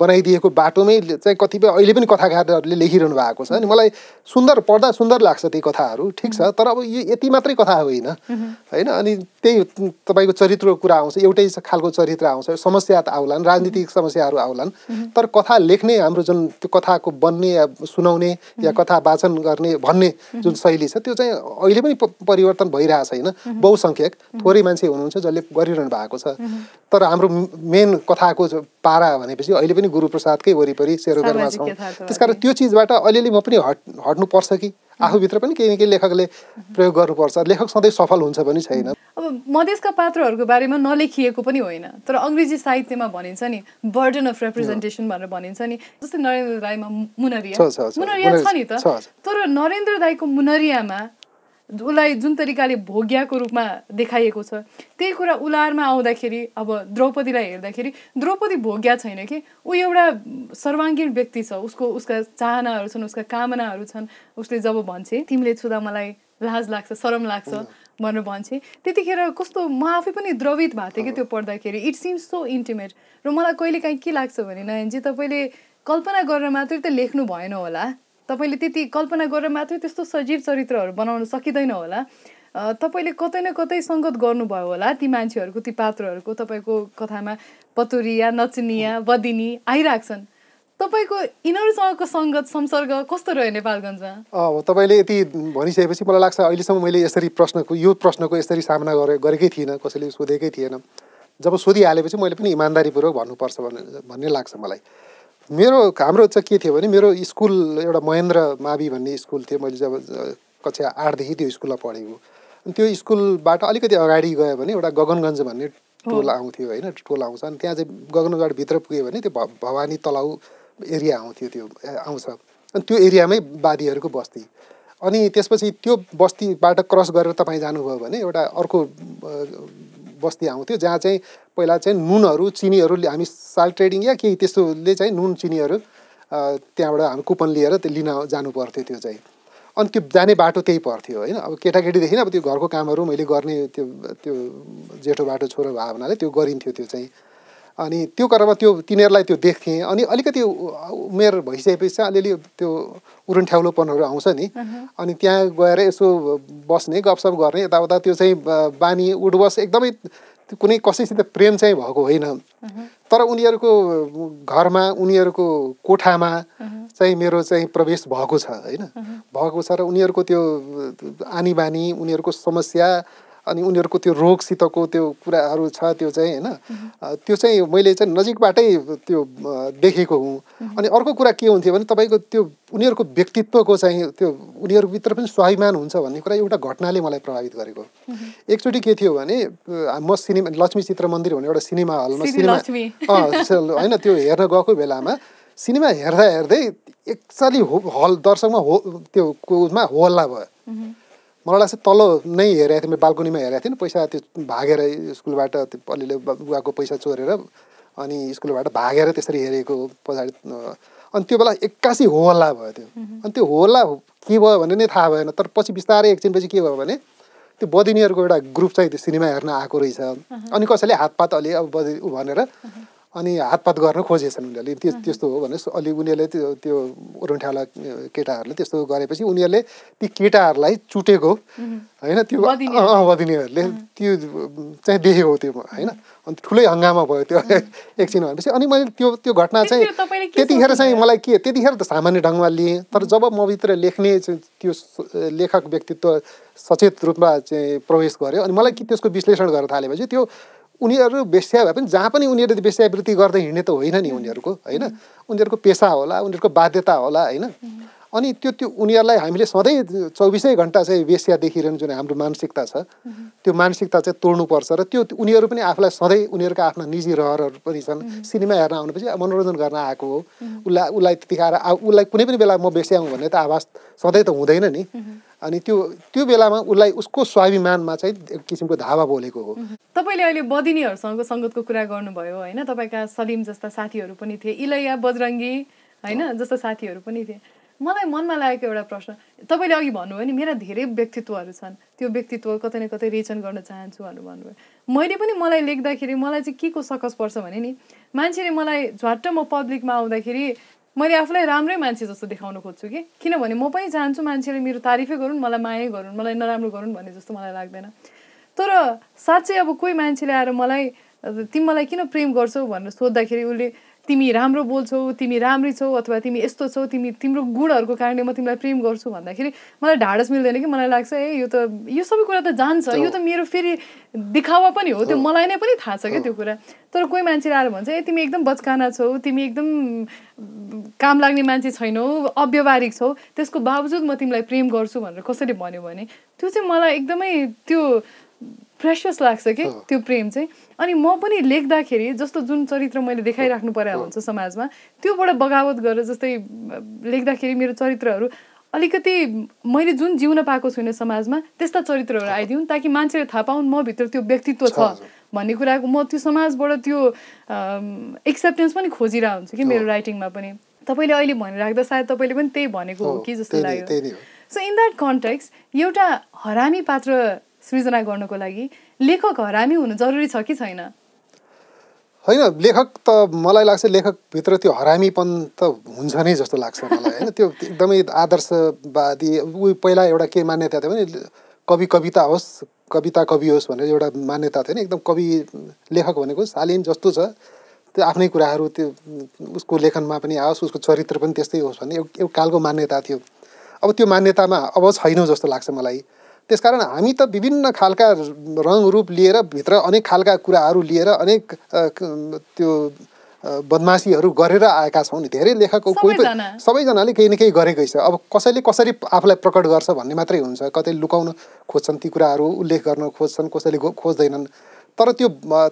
बनाइदिएको बाटोमै चाहिँ कतिपय अहिले पनि कथाकारहरूले लेखिरहनु भएको छ अनि मलाई सुन्दर पढ्दा सुन्दर लाग्छ ती कथाहरू ठिक छ तर अब यो यति मात्रै कथा होइन होइन अनि त्यही तपाईँको चरित्रको कुरा आउँछ एउटै खालको चरित्र आउँछ समस्या त आउलान् राजनीतिक समस्याहरू आउलान् तर कथा लेख्ने हाम्रो जुन त्यो कथाको बन्ने या सुनाउने या कथा वाचन गर्ने भन्ने जुन शैली छ त्यो चाहिँ अहिले पनि परिवर्तन भइरहेको छैन बहुसङ्ख्यक थोरै मान्छे हुनुहुन्छ जसले गरिरहनु भएको भएको छ तर हाम्रो मेन कथाको पारा भनेपछि अहिले पनि गुरुप्रसादकै वरिपरि सेरोगरमा छौँ त्यस कारण त्यो चिजबाट अलिअलि म पनि हट पर्छ कि आफूभित्र पनि केही न केही लेखकले प्रयोग गर्नुपर्छ लेखक सधैँ सफल हुन्छ पनि छैन अब मधेसका पात्रहरूको बारेमा नलेखिएको पनि होइन तर अङ्ग्रेजी साहित्यमा भनिन्छ नि बर्डन अफ रिप्रेजेन्टेसन भनेर भनिन्छ नि जस्तै नरेन्द्र राईमा मुनरिया मुनरिया छ नि त तर नरेन्द्र राईको मुनरियामा उसलाई जुन तरिकाले भोग्याको रूपमा देखाइएको छ त्यही कुरा उलारमा आउँदाखेरि अब द्रौपदीलाई हेर्दाखेरि द्रौपदी भोग्या छैन कि ऊ एउटा सर्वाङ्गीण व्यक्ति छ उसको उसका चाहनाहरू छन् उसका कामनाहरू छन् उसले जब भन्छे तिमीले छुदा मलाई लाज लाग्छ शरम लाग्छ भनेर भन्छे त्यतिखेर कस्तो म आफै पनि द्रवित भएको थिएँ कि त्यो पढ्दाखेरि इट सिम्स सो इन्टिमेट र मलाई कहिले काहीँ के लाग्छ भने नयनजी तपाईँले कल्पना गरेर मात्रै त लेख्नु भएन होला तपाईँले त्यति कल्पना गरेर मात्रै त्यस्तो सजीव चरित्रहरू बनाउन सकिँदैन होला तपाईँले कतै न कतै सङ्गत गर्नुभयो होला ती मान्छेहरूको ती पात्रहरूको तपाईँको कथामा पतुरिया नचिनिया बदिनी आइरहेको तपाईँको यिनीहरूसँगको सङ्गत संसर्ग कस्तो रह्यो नेपालगञ्जमा अब तपाईँले यति भनिसकेपछि मलाई लाग्छ अहिलेसम्म मैले यसरी प्रश्नको यो प्रश्नको यसरी सामना गरे गरेकै थिइनँ कसैले सोधेकै थिएन जब सोधिहालेपछि मैले पनि इमान्दारीपूर्वक भन्नुपर्छ भन्ने भन्ने लाग्छ मलाई मेरो हाम्रो चाहिँ के थियो भने मेरो स्कुल एउटा महेन्द्र मावि भन्ने स्कुल थियो मैले जब कक्षा आठदेखि त्यो स्कुलमा पढेको अनि त्यो स्कुलबाट अलिकति अगाडि गयो भने एउटा गगनगञ्ज भन्ने टोल आउँथ्यो होइन टोल आउँछ अनि त्यहाँ चाहिँ भित्र पुग्यो भने त्यो भवानी तलाउ एरिया आउँथ्यो त्यो आउँछ अनि त्यो एरियामै वादीहरूको बस्ती अनि त्यसपछि त्यो बस्तीबाट क्रस गरेर तपाईँ जानुभयो भने एउटा अर्को बस्ती आउँथ्यो जहाँ चाहिँ पहिला चाहिँ नुनहरू चिनीहरू हामी साल ट्रेडिङ या केही त्यस्तोले चाहिँ नुन चिनीहरू त्यहाँबाट हामी कुपन लिएर त्यो लिन जानु पर्थ्यो त्यो चाहिँ अनि त्यो जाने बाटो त्यही पर्थ्यो होइन अब केटाकेटीदेखि अब त्यो घरको कामहरू मैले गर्ने त्यो त्यो जेठो बाटो छोरो भावनाले हुनाले त्यो गरिन्थ्यो त्यो चाहिँ अनि त्यो क्रममा त्यो तिनीहरूलाई त्यो देख्थेँ अनि अलिकति उमेर भइसकेपछि चाहिँ अलिअलि त्यो उरुन आउँछ नि अनि त्यहाँ गएर यसो बस्ने गफसप गर्ने यताउता त्यो चाहिँ बानी उडबस एकदमै कुनै कसैसित प्रेम चाहिँ भएको होइन तर उनीहरूको घरमा उनीहरूको कोठामा चाहिँ मेरो चाहिँ प्रवेश भएको छ होइन भएको छ र उनीहरूको त्यो आनी बानी उनीहरूको समस्या अनि उनीहरूको त्यो रोगसितको त्यो कुराहरू छ त्यो चाहिँ होइन त्यो चाहिँ मैले चाहिँ नजिकबाटै त्यो देखेको हुँ अनि अर्को कुरा के हुन्थ्यो भने तपाईँको त्यो उनीहरूको व्यक्तित्वको चाहिँ त्यो उनीहरूभित्र पनि स्वाभिमान हुन्छ भन्ने कुरा एउटा घटनाले मलाई प्रभावित गरेको एकचोटि के थियो भने म सिनेमा लक्ष्मी चित्र मन्दिर भन्ने एउटा सिनेमा हलमा सिनेमा होइन त्यो हेर्न गएको बेलामा सिनेमा हेर्दा हेर्दै एकचालि हो हल दर्शकमा हो त्यो कोमा होल्ला भयो मलाई लाग्छ तल नै हेरेको थिएँ मैले बालकनीमा हेरेको थिएँ नि पैसा त्यो भागेर स्कुलबाट त्यो अलिअलि बुवाको पैसा चोरेर अनि स्कुलबाट भागेर त्यसरी हेरेको पछाडि अनि त्यो बेला एक्कासी होला भयो त्यो अनि त्यो होला के भयो भने नै थाहा भएन तर पछि बिस्तारै एकछिनपछि के भयो भने त्यो बदिनीहरूको एउटा ग्रुप चाहिँ त्यो सिनेमा हेर्न आएको रहेछ अनि कसैले हातपात अलि अब बदि भनेर अनि हातपात गर्न खोजेछन् उनीहरूले त्यो त्यस्तो हो भने अलि उनीहरूले त्यो त्यो ओरन्ठाला केटाहरूले त्यस्तो गरेपछि उनीहरूले ती केटाहरूलाई चुटेको होइन त्यो वदिनीहरूले त्यो चाहिँ देखेको त्यो होइन अनि ठुलै हङ्गामा भयो त्यो एकछिन भनेपछि अनि मैले त्यो त्यो घटना चाहिँ त्यतिखेर चाहिँ मलाई के त्यतिखेर त सामान्य ढङ्गमा लिएँ तर जब म भित्र लेख्ने त्यो लेखक व्यक्तित्व सचेत रूपमा चाहिँ प्रवेश गर्यो अनि मलाई त्यसको विश्लेषण गर्न थालेपछि त्यो उनीहरू बेस्या भए पनि जहाँ पनि उनीहरूले बेस्यावृत्ति गर्दै हिँड्ने त होइन नि उनीहरूको होइन उनीहरूको पेसा होला उनीहरूको बाध्यता होला होइन अनि त्यो त्यो उनीहरूलाई हामीले सधैँ चौबिसै घन्टा चाहिँ बेसिया देखिरहने जुन हाम्रो मानसिकता छ त्यो मानसिकता चाहिँ तोड्नुपर्छ र त्यो उनीहरू पनि आफूलाई सधैँ उनीहरूको आफ्ना निजी रहरहरू पनि छन् सिनेमा हेर्न आउनेपछि मनोरञ्जन गर्न आएको हो उसलाई उसलाई त्यतिखेर उसलाई कुनै पनि बेला म बेस्याउँ भन्ने त आभास सधैँ त हुँदैन नि अनि त्यो त्यो बेलामा उसलाई उसको स्वाभिमानमा चाहिँ एक किसिमको धावा बोलेको हो तपाईँले अहिले बदिनीहरूसँग सङ्गतको कुरा गर्नुभयो होइन तपाईँका सलिम जस्ता साथीहरू पनि थिए इलैया बजरङ्गी होइन जस्ता साथीहरू पनि थिए मलाई मनमा लागेको एउटा प्रश्न तपाईँले अघि भन्नुभयो नि मेरा धेरै व्यक्तित्वहरू छन् त्यो व्यक्तित्व कतै न कतै रेचन गर्न चाहन्छु भनेर भन्नुभयो मैले पनि मलाई लेख्दाखेरि मलाई चाहिँ के को सकस पर्छ भने नि मान्छेले मलाई झ्वाट्ट म पब्लिकमा आउँदाखेरि मैले आफूलाई राम्रै मान्छे जस्तो देखाउन खोज्छु कि किनभने म पनि चाहन्छु मान्छेले मेरो तारिफै गरून् मलाई माया गरून् मलाई नराम्रो गरून् भन्ने जस्तो मलाई लाग्दैन तर साँच्चै अब कोही मान्छेले आएर मलाई तिमी मलाई किन प्रेम गर्छौ भनेर सोद्धाखेरि उसले तिमी राम्रो बोल्छौ तिमी राम्री छौ अथवा तिमी यस्तो छौ तिमी तिम्रो गुणहरूको कारणले म तिमीलाई प्रेम गर्छु भन्दाखेरि मलाई ढाडस मिल्दैन कि मलाई लाग्छ ए यो त यो सबै कुरा त जान्छ यो त मेरो फेरि देखावा पनि हो त्यो मलाई नै पनि थाहा छ क्या त्यो कुरा तर कोही मान्छेले आएर भन्छ ए तिमी एकदम बचकाना छौ तिमी एकदम काम लाग्ने मान्छे छैनौ अव्यवहारिक छौ त्यसको बावजुद म तिमीलाई प्रेम गर्छु भनेर कसरी भन्यो भने त्यो चाहिँ मलाई एकदमै त्यो प्रेसियस लाग्छ कि त्यो प्रेम चाहिँ अनि म पनि लेख्दाखेरि जस्तो जुन चरित्र मैले देखाइराख्नु पर्या हुन्छ समाजमा त्योबाट बगावत गरेर जस्तै लेख्दाखेरि मेरो चरित्रहरू अलिकति मैले जुन जिउन पाएको छुइनँ समाजमा त्यस्ता चरित्रहरू आइदिउँ ताकि मान्छेले थाहा पाउन् म भित्र त्यो व्यक्तित्व छ भन्ने कुराको म त्यो समाजबाट त्यो एक्सेप्टेन्स पनि खोजिरहेको हुन्छु कि मेरो राइटिङमा पनि तपाईँले अहिले भनिराख्दा सायद तपाईँले पनि त्यही भनेको हो कि जस्तो लाग्यो सो इन द्याट कन्टेक्स्ट एउटा हरामी पात्र सृजना गर्नको लागि लेखक हरामी हुनु जरुरी छ कि छैन होइन लेखक त मलाई लाग्छ लेखकभित्र त्यो हरामीपन त हुन्छ नै जस्तो लाग्छ मलाई होइन त्यो एकदमै आदर्शवादी ऊ पहिला एउटा के मान्यता थियो भने कवि कविता होस् कविता कवि होस् भनेर एउटा मान्यता थियो नि एकदम कवि लेखक भनेको शालीन जस्तो छ त्यो आफ्नै कुराहरू त्यो उसको लेखनमा पनि आओस् उसको चरित्र पनि त्यस्तै होस् भन्ने एउटा कालको मान्यता थियो अब त्यो मान्यतामा अब छैनौँ जस्तो लाग्छ मलाई त्यसकारण हामी त विभिन्न खालका रङ रूप लिएर भित्र अनेक खालका कुराहरू लिएर अनेक त्यो बदमासीहरू गरेर आएका छौँ नि धेरै लेखकको कोही पनि सबैजनाले केही न केही गरेकै छ अब कसैले कसरी आफूलाई प्रकट गर्छ भन्ने मात्रै हुन्छ कतै लुकाउन खोज्छन् ती कुराहरू उल्लेख गर्न खोज्छन् कसैले खोज्दैनन् तर त्यो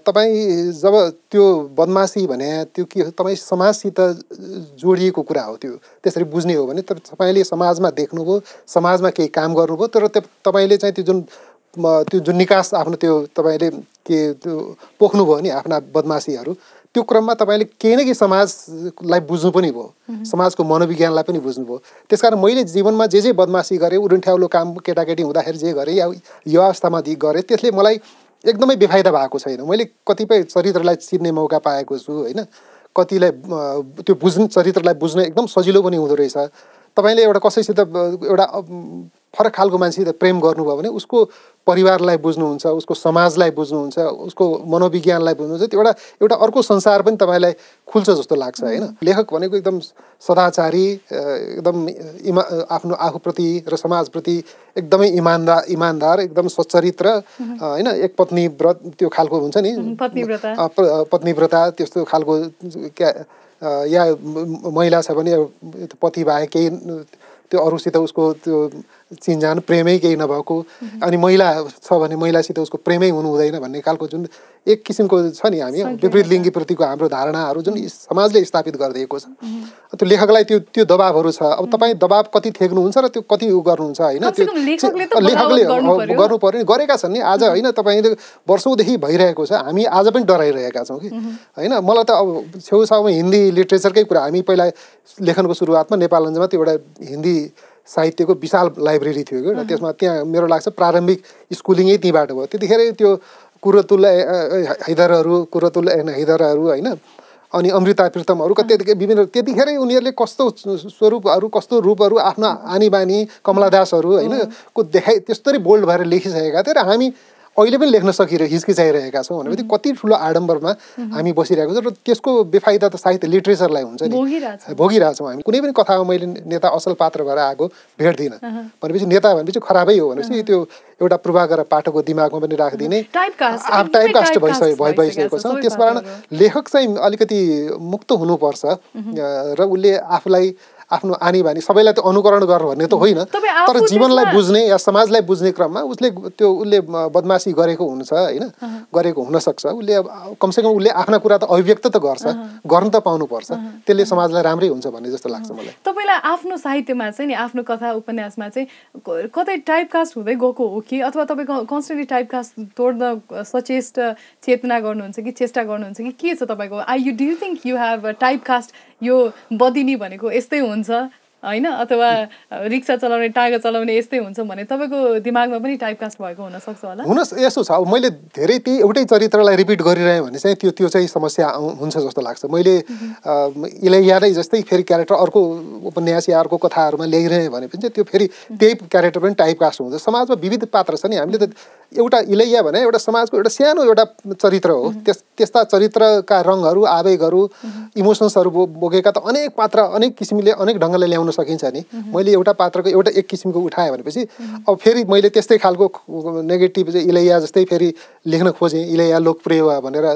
तपाईँ जब त्यो बदमासी भने त्यो के तपाईँ समाजसित जोडिएको कुरा हो त्यो त्यसरी बुझ्ने हो भने तर तपाईँले समाजमा देख्नुभयो समाजमा केही काम गर्नुभयो तर त्यो तपाईँले चाहिँ त्यो जुन त्यो जुन निकास आफ्नो त्यो तपाईँले के त्यो पोख्नुभयो नि आफ्ना बदमासीहरू त्यो क्रममा तपाईँले केही न केही समाजलाई बुझ्नु पनि भयो समाजको मनोविज्ञानलाई पनि बुझ्नुभयो त्यस कारण मैले जीवनमा जे जे बदमासी गरेँ उरुन्ठ्याउलो काम केटाकेटी हुँदाखेरि जे गरेँ या युवा अवस्थामा दि गरेँ त्यसले मलाई एकदमै बेफाइदा भएको छैन मैले कतिपय चरित्रलाई चिर्ने मौका पाएको छु होइन कतिलाई त्यो बुझ्नु चरित्रलाई बुझ्न एकदम सजिलो पनि हुँदो रहेछ तपाईँले एउटा कसैसित एउटा फरक खालको मान्छेसित प्रेम गर्नुभयो भने उसको परिवारलाई बुझ्नुहुन्छ उसको समाजलाई बुझ्नुहुन्छ उसको मनोविज्ञानलाई बुझ्नुहुन्छ त्यो एउटा एउटा अर्को संसार पनि तपाईँलाई खुल्छ जस्तो लाग्छ होइन लेखक भनेको एकदम सदाचारी एकदम इमा आफ्नो आफूप्रति र समाजप्रति एकदमै इमान्दा इमान्दार एकदम सच्चरित्र होइन एक पत्नी व्रत त्यो खालको हुन्छ नि पत्नीव्रता पत्नीव्रता त्यस्तो खालको क्या या महिला छ भने पति भए केही त्यो अरूसित उसको त्यो चिन्जान प्रेमै केही नभएको अनि महिला छ भने महिलासित उसको प्रेमै हुनु हुँदैन भन्ने खालको जुन एक किसिमको छ नि हामी विपरीत लिङ्गीप्रतिको हाम्रो धारणाहरू जुन समाजले स्थापित गरिदिएको छ त्यो लेखकलाई त्यो त्यो दबाबहरू छ अब तपाईँ दबाब कति थ्याक्नुहुन्छ र त्यो कति उ गर्नुहुन्छ होइन त्यो लेखकले गर्नु पर्यो नि गरेका छन् नि आज होइन तपाईँले वर्षौँदेखि भइरहेको छ हामी आज पनि डराइरहेका छौँ कि होइन मलाई त अब छेउछाउमा हिन्दी लिट्रेचरकै कुरा हामी पहिला लेखनको सुरुवातमा नेपालन्जमा त्यो एउटा हिन्दी साहित्यको विशाल लाइब्रेरी थियो कि त्यसमा त्यहाँ मेरो लाग्छ प्रारम्भिक स्कुलिङै त्यहीँबाट भयो त्यतिखेरै त्यो कुरतुल्ल हैदरहरू कुरतुल्ला एन हैदरहरू होइन अनि अमृता प्रितमहरू कति विभिन्न त्यतिखेरै उनीहरूले कस्तो स्वरूपहरू कस्तो रूपहरू आफ्नो आनी बानी कमला दासहरू होइन को देखाइ त्यस्तरी बोल्ड भएर लेखिसकेका थिए र हामी अहिले पनि लेख्न सकिरहे हिचकिचाइरहेका छौँ भनेपछि कति ठुलो आडम्बरमा हामी बसिरहेको छौँ र त्यसको बेफाइदा त साहित्य लिट्रेचरलाई हुन्छ नि भोगिरहेछौँ हामी कुनै पनि कथामा मैले नेता असल पात्र भएर आएको भेट्दिनँ भनेपछि नेता भनेपछि खराबै हो भनेपछि त्यो एउटा पूर्वाग्रह पाठकको दिमागमा पनि राखिदिने टाइप कास्ट भइसक्यो भइ भइसकेको छ त्यस लेखक चाहिँ अलिकति मुक्त हुनुपर्छ र उसले आफूलाई आफ्नो आनी बानी सबैलाई त अनुकरण गर्नु भन्ने त होइन तर जीवनलाई बुझ्ने या समाजलाई बुझ्ने क्रममा उसले त्यो उसले बदमासी गरेको हुन्छ होइन गरेको हुनसक्छ उसले कमसेकम उसले आफ्ना कुरा त अभिव्यक्त त गर्छ गर्न त पाउनुपर्छ त्यसले समाजलाई राम्रै हुन्छ भन्ने जस्तो लाग्छ मलाई तपाईँलाई आफ्नो साहित्यमा चाहिँ नि आफ्नो कथा उपन्यासमा चाहिँ कतै टाइपकास्ट हुँदै गएको हो कि अथवा तपाईँ कन्सटेन्टली टाइपकास्ट तोड्न सचेष्ट चेतना गर्नुहुन्छ कि चेष्टा गर्नुहुन्छ कि के छ तपाईँको I you do think you have typecast यो बदिनी भनेको यस्तै हुन्छ होइन अथवा रिक्सा चलाउने टागा चलाउने यस्तै हुन्छ भने तपाईँको दिमागमा पनि टाइपकास्ट भएको हुनसक्छ होला हुन यसो छ अब मैले धेरै त्यही एउटै चरित्रलाई रिपिट गरिरहेँ भने चाहिँ त्यो त्यो चाहिँ समस्या हुन्छ जस्तो लाग्छ मैले इलैयादै जस्तै फेरि क्यारेक्टर अर्को उपन्यास या अर्को कथाहरूमा ल्याइरहेँ भने पनि त्यो फेरि त्यही क्यारेक्टर पनि टाइपकास्ट हुन्छ समाजमा विविध पात्र छ नि हामीले त एउटा इलैया भने एउटा समाजको एउटा सानो एउटा चरित्र हो त्यस त्यस्ता चरित्रका रङहरू आवेगहरू इमोसन्सहरू बोकेका त अनेक पात्र अनेक किसिमले अनेक ढङ्गले ल्याउन सकिन्छ नि मैले एउटा पात्रको एउटा एक किसिमको उठाएँ भनेपछि अब फेरि मैले त्यस्तै खालको नेगेटिभ चाहिँ इलैया जस्तै फेरि लेख्न खोजेँ इलैया लोकप्रिय भनेर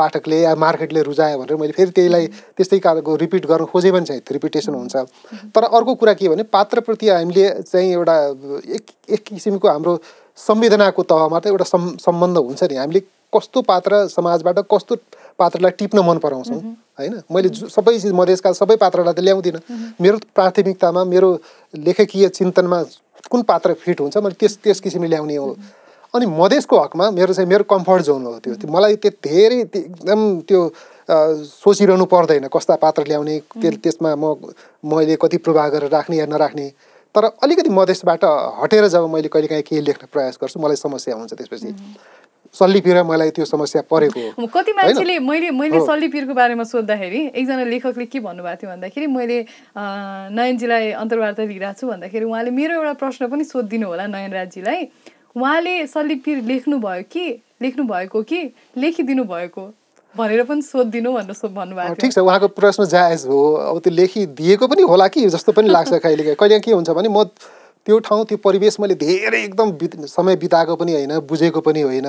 पाठकले या मार्केटले रुजायो भनेर मैले फेरि त्यसलाई त्यस्तै खालको रिपिट गर्न खोजेँ भने चाहिँ रिपिटेसन हुन्छ तर अर्को कुरा के भने पात्रप्रति हामीले चाहिँ एउटा एक एक किसिमको हाम्रो संवेदनाको तहमा त एउटा सम् सम्बन्ध हुन्छ नि हामीले कस्तो पात्र समाजबाट कस्तो पात्रलाई टिप्न मन पराउँछौँ होइन मैले सबै मधेसका सबै पात्रलाई त ल्याउँदिनँ मेरो प्राथमिकतामा मेरो लेखकीय चिन्तनमा कुन पात्र फिट हुन्छ मैले त्यस त्यस किसिमले ल्याउने हो अनि मधेसको हकमा मेरो चाहिँ मेरो कम्फर्ट जोन हो त्यो मलाई त्यो धेरै एकदम त्यो सोचिरहनु पर्दैन कस्ता पात्र ल्याउने त्यस त्यसमा म मैले कति प्रभाव गरेर राख्ने या नराख्ने तर अलिकति मधेसबाट हटेर जब मैले कहिलेकाहीँ केही लेख्न प्रयास गर्छु मलाई समस्या हुन्छ त्यसपछि सल्लीपिर मलाई त्यो समस्या परेको कति मान्छेले मैले मैले सल्लीपिरको बारेमा सोद्धाखेरि एकजना लेखकले के भन्नुभएको थियो भन्दाखेरि मैले नयनजीलाई अन्तर्वार्ता लिइरहेको छु भन्दाखेरि उहाँले मेरो एउटा प्रश्न पनि सोधिदिनु होला नयन राजीलाई उहाँले सल्लीपिर लेख्नुभयो कि लेख्नु भएको कि लेखिदिनु भएको भनेर पनि सोधिदिनु भनेर भन्नुभएको ठिक छ उहाँको प्रश्न जायज हो अब त्यो लेखिदिएको पनि होला कि जस्तो पनि लाग्छ कहिले कहिले के हुन्छ भने म त्यो ठाउँ त्यो परिवेश मैले धेरै एकदम बित समय बिताएको पनि होइन बुझेको पनि होइन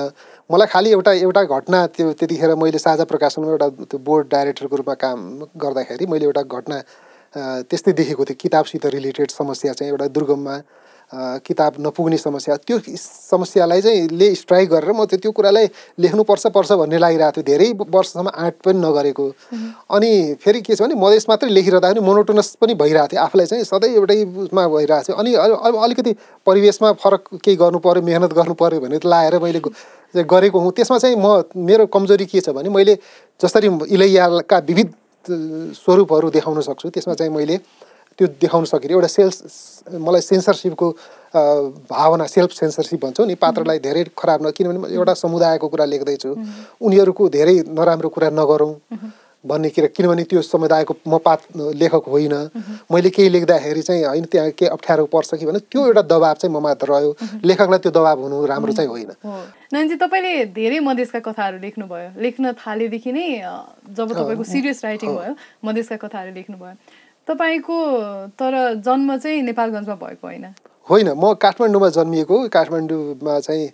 मलाई खालि एउटा एउटा घटना त्यो त्यतिखेर मैले साझा प्रकाशनमा एउटा त्यो बोर्ड डाइरेक्टरको रूपमा काम गर्दाखेरि मैले एउटा घटना त्यस्तै देखेको थिएँ किताबसित रिलेटेड समस्या चाहिँ एउटा दुर्गममा किताब नपुग्ने समस्या त्यो समस्यालाई चाहिँ ले स्ट्राइक गरेर म त्यो त्यो कुरालाई लेख्नुपर्छ पर्छ भन्ने लागिरहेको थियो धेरै वर्षसम्म आँट पनि नगरेको अनि फेरि के छ भने मधेस मात्रै लेखिरहँदाखेरि मोनोटोनस पनि भइरहेको थियो आफूलाई चाहिँ सधैँ एउटै उसमा भइरहेको थियो अनि अलिकति परिवेशमा फरक केही गर्नु पऱ्यो मेहनत गर्नु पऱ्यो भने लाएर मैले गरेको हुँ त्यसमा चाहिँ म मेरो कमजोरी के छ भने मैले जसरी इलैयाका विविध स्वरूपहरू देखाउन सक्छु त्यसमा चाहिँ मैले त्यो देखाउन सकिने एउटा सेल्फ मलाई सेन्सरसिपको भावना सेल्फ सेन्सरसिप भन्छौँ नि पात्रलाई धेरै खराब न किनभने एउटा समुदायको कुरा लेख्दैछु उनीहरूको धेरै नराम्रो कुरा नगरौँ भन्ने किर किनभने त्यो समुदायको म पात लेखक होइन मैले केही लेख्दाखेरि चाहिँ होइन त्यहाँ केही अप्ठ्यारो पर्छ कि भने त्यो एउटा दबाब चाहिँ ममा रह्यो लेखकलाई त्यो दबाब हुनु राम्रो चाहिँ होइन नानीजी तपाईँले धेरै मधेसका कथाहरू लेख्नुभयो लेख्न थालेदेखि नै जब तपाईँको सिरियस राइटिङ भयो मधेसका कथाहरू लेख्नुभयो तपाईँको तर जन्म चाहिँ नेपालगञ्जमा भएको होइन होइन म काठमाडौँमा जन्मिएको काठमाडौँमा चाहिँ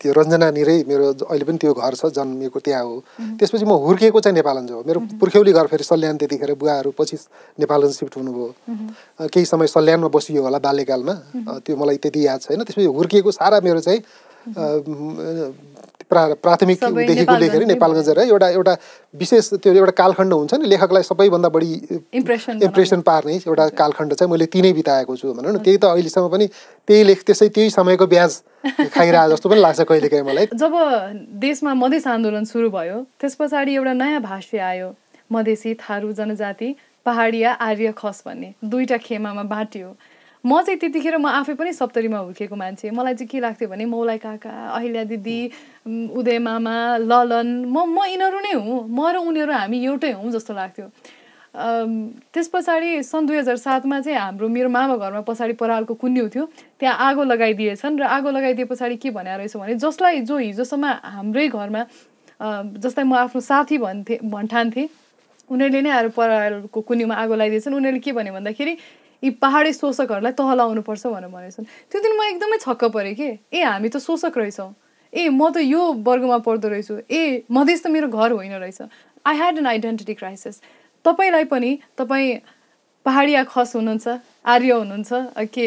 त्यो रञ्जना निरै मेरो अहिले पनि त्यो घर छ जन्मिएको त्यहाँ हो त्यसपछि म हुर्किएको चाहिँ नेपालगञ्ज हो मेरो पुर्ख्यौली घर फेरि सल्यान त्यतिखेर बुवाहरू पछि नेपालगञ्ज सिफ्ट हुनुभयो केही समय सल्यानमा बसियो होला बाल्यकालमा त्यो मलाई त्यति याद छैन त्यसपछि हुर्किएको सारा मेरो चाहिँ प्रा प्राथमिकदेखिको लेखेर नेपालगञ्ज र एउटा एउटा विशेष त्यो एउटा कालखण्ड हुन्छ नि लेखकलाई सबैभन्दा बढी इम्प्रेसन पार्ने एउटा कालखण्ड चाहिँ मैले तिनै बिताएको छु भनौँ न त्यही त अहिलेसम्म पनि त्यही लेख त्यसै त्यही समयको ब्याज खाइरहेको जस्तो पनि लाग्छ कहिलेकाहीँ मलाई जब देशमा मधेस आन्दोलन सुरु भयो त्यस पछाडि एउटा नयाँ भाष्य आयो मधेसी थारू जनजाति पहाडिया आर्य खस भन्ने दुईवटा खेमामा बाँटियो म चाहिँ त्यतिखेर म आफै पनि सप्तरीमा हुर्किएको मान्छे मलाई चाहिँ के लाग्थ्यो भने मौलाइ काका अहिल्या दिदी उदय मामा ललन म म यिनीहरू नै हुँ म र उनीहरू हामी एउटै हौँ जस्तो लाग्थ्यो त्यस पछाडि सन् दुई हजार सातमा चाहिँ हाम्रो मेरो मामा घरमा पछाडि परालको कुन्यु थियो त्यहाँ आगो लगाइदिएछन् र आगो लगाइदिए पछाडि के भन्या रहेछ भने जसलाई जो हिजोसम्म हाम्रै घरमा जसलाई म आफ्नो साथी भन्थे भन्ठान्थेँ उनीहरूले नै आएर परालको कुन्युमा आगो लगाइदिएछन् उनीहरूले के भन्यो भन्दाखेरि यी पाहाडे शोषकहरूलाई तह लाउनुपर्छ भनेर भनेछन् त्यो दिन म एकदमै छक्क परेँ कि ए हामी त शोषक रहेछौँ ए म त यो वर्गमा पर्दो रहेछु ए मधेस त मेरो घर होइन रहेछ I had an identity crisis तपाईँलाई पनि तपाईँ पाहाडिया खस हुनुहुन्छ आर्य हुनुहुन्छ के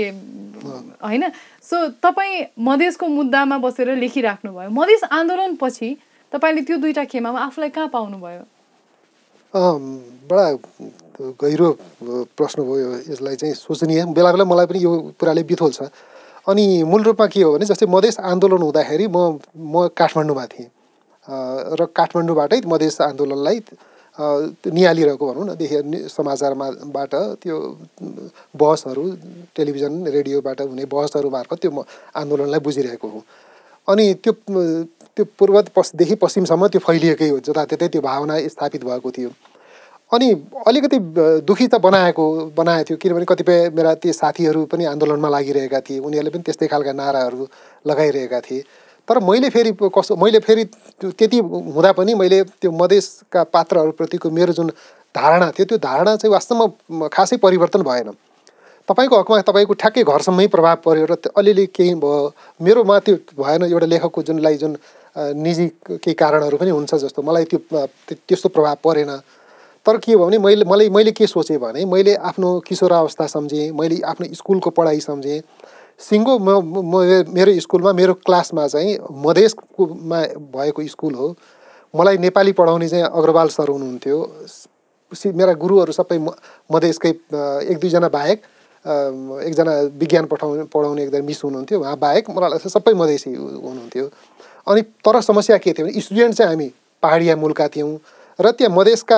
होइन सो तपाईँ मधेसको मुद्दामा बसेर लेखिराख्नुभयो मधेस आन्दोलनपछि तपाईँले त्यो दुइटा खेमामा आफूलाई कहाँ पाउनुभयो बडा गहिरो प्रश्न भयो यसलाई चाहिँ सोचनीय बेला बेला मलाई पनि यो कुराले बिथोल्छ अनि मूल रूपमा के हो भने जस्तै मधेस आन्दोलन हुँदाखेरि म म काठमाडौँमा थिएँ र काठमाडौँबाटै मधेस आन्दोलनलाई निहालिरहेको भनौँ न देखि समाचारमाबाट त्यो बहसहरू टेलिभिजन रेडियोबाट हुने बहसहरू मार्फत त्यो म आन्दोलनलाई बुझिरहेको हुँ अनि त्यो त्यो पूर्व पश्चिमदेखि पश्चिमसम्म त्यो फैलिएकै हो जताततै त्यो भावना स्थापित भएको थियो अनि अलिकति दुखी त बनाएको बनाएको थियो किनभने कतिपय मेरा ती साथीहरू पनि आन्दोलनमा लागिरहेका थिए उनीहरूले पनि त्यस्तै खालका नाराहरू लगाइरहेका थिए तर मैले फेरि कसो मैले फेरि त्यति हुँदा पनि मैले त्यो मधेसका पात्रहरूप्रतिको मेरो जुन धारणा थियो त्यो धारणा चाहिँ वास्तवमा खासै परिवर्तन भएन तपाईँको हकमा तपाईँको ठ्याक्कै घरसम्मै प्रभाव पऱ्यो र अलिअलि केही भयो मेरोमा त्यो भएन एउटा लेखकको जुनलाई जुन निजी केही कारणहरू पनि हुन्छ जस्तो मलाई त्यो त्यस्तो प्रभाव परेन तर के भयो भने मैले मलाई मैले के सोचेँ भने मैले आफ्नो किशोरावस्था सम्झेँ मैले आफ्नो स्कुलको पढाइ सम्झेँ सिङ्गो म मेरो स्कुलमा मेरो क्लासमा चाहिँ मधेसमा भएको स्कुल हो मलाई नेपाली पढाउने चाहिँ अग्रवाल सर हुनुहुन्थ्यो मेरा गुरुहरू सबै म मधेसकै एक दुईजना बाहेक एकजना विज्ञान पठाउने पढाउने एकजना मिस हुनुहुन्थ्यो उहाँ बाहेक मलाई लाग्छ सबै मधेसी हुनुहुन्थ्यो अनि तर समस्या के थियो भने स्टुडेन्ट चाहिँ हामी पाहाडिया मुलका थियौँ र त्यहाँ मधेसका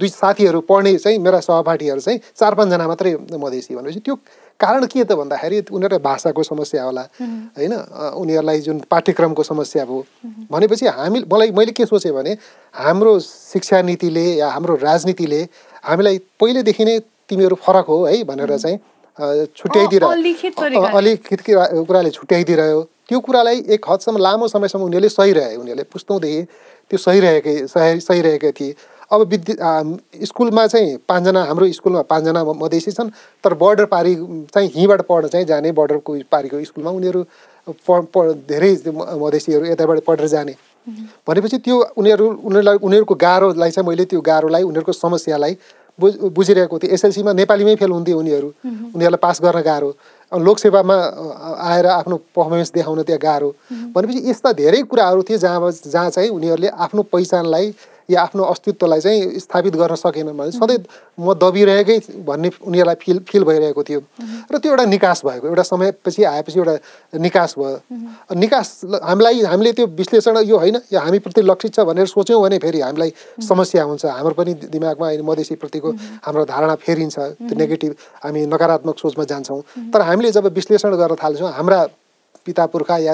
दुई साथीहरू पढ्ने चाहिँ मेरा सहपाठीहरू चाहिँ चार पाँचजना मात्रै मधेसी भनेपछि त्यो कारण के त भन्दाखेरि उनीहरूलाई भाषाको समस्या होला होइन उनीहरूलाई जुन पाठ्यक्रमको समस्या भयो भनेपछि हामी मलाई मैले के सोचेँ भने हाम्रो शिक्षा नीतिले या हाम्रो राजनीतिले हामीलाई पहिलेदेखि नै तिमीहरू फरक हो है भनेर चाहिँ छुट्याइदिरह्यो अलिखित कुराले छुट्याइदिइरह्यो त्यो कुरालाई एक हदसम्म लामो समयसम्म उनीहरूले सहिरहे उनीहरूले पुस्तौँदेखि त्यो सहिरहेकै सहि सहिरहेकै थिए अब विद्या स्कुलमा चाहिँ पाँचजना हाम्रो स्कुलमा पाँचजना मधेसी छन् तर बोर्डर पारी चाहिँ हिँडबाट पढ्न चाहिँ जाने बोर्डरको पारीको स्कुलमा उनीहरू धेरै मधेसीहरू यताबाट पढेर जाने भनेपछि त्यो उनीहरू उनीहरूलाई उनीहरूको गाह्रोलाई चाहिँ मैले त्यो गाह्रोलाई उनीहरूको समस्यालाई बुझ बुझिरहेको थियो एसएलसीमा नेपालीमै फेल हुन्थ्यो उनीहरू उनीहरूलाई पास गर्न गाह्रो लोकसेवामा आएर आफ्नो पर्फर्मेन्स देखाउन त्यहाँ गाह्रो भनेपछि यस्ता धेरै कुराहरू थिए जहाँ जहाँ चाहिँ उनीहरूले आफ्नो पहिचानलाई या आफ्नो अस्तित्वलाई चाहिँ स्थापित गर्न सकेन भने सधैँ म दबिरहेकै भन्ने उनीहरूलाई फिल फिल भइरहेको थियो र त्यो एउटा निकास भएको एउटा समयपछि आएपछि एउटा निकास भयो निकास हामीलाई हामीले त्यो विश्लेषण यो होइन यो हामीप्रति लक्षित छ भनेर सोच्यौँ भने फेरि हामीलाई समस्या हुन्छ हाम्रो पनि दिमागमा अहिले मधेसीप्रतिको हाम्रो धारणा फेरिन्छ त्यो नेगेटिभ हामी नकारात्मक सोचमा जान्छौँ तर हामीले जब विश्लेषण गर्न थाल्छौँ हाम्रा पिता पुर्खा या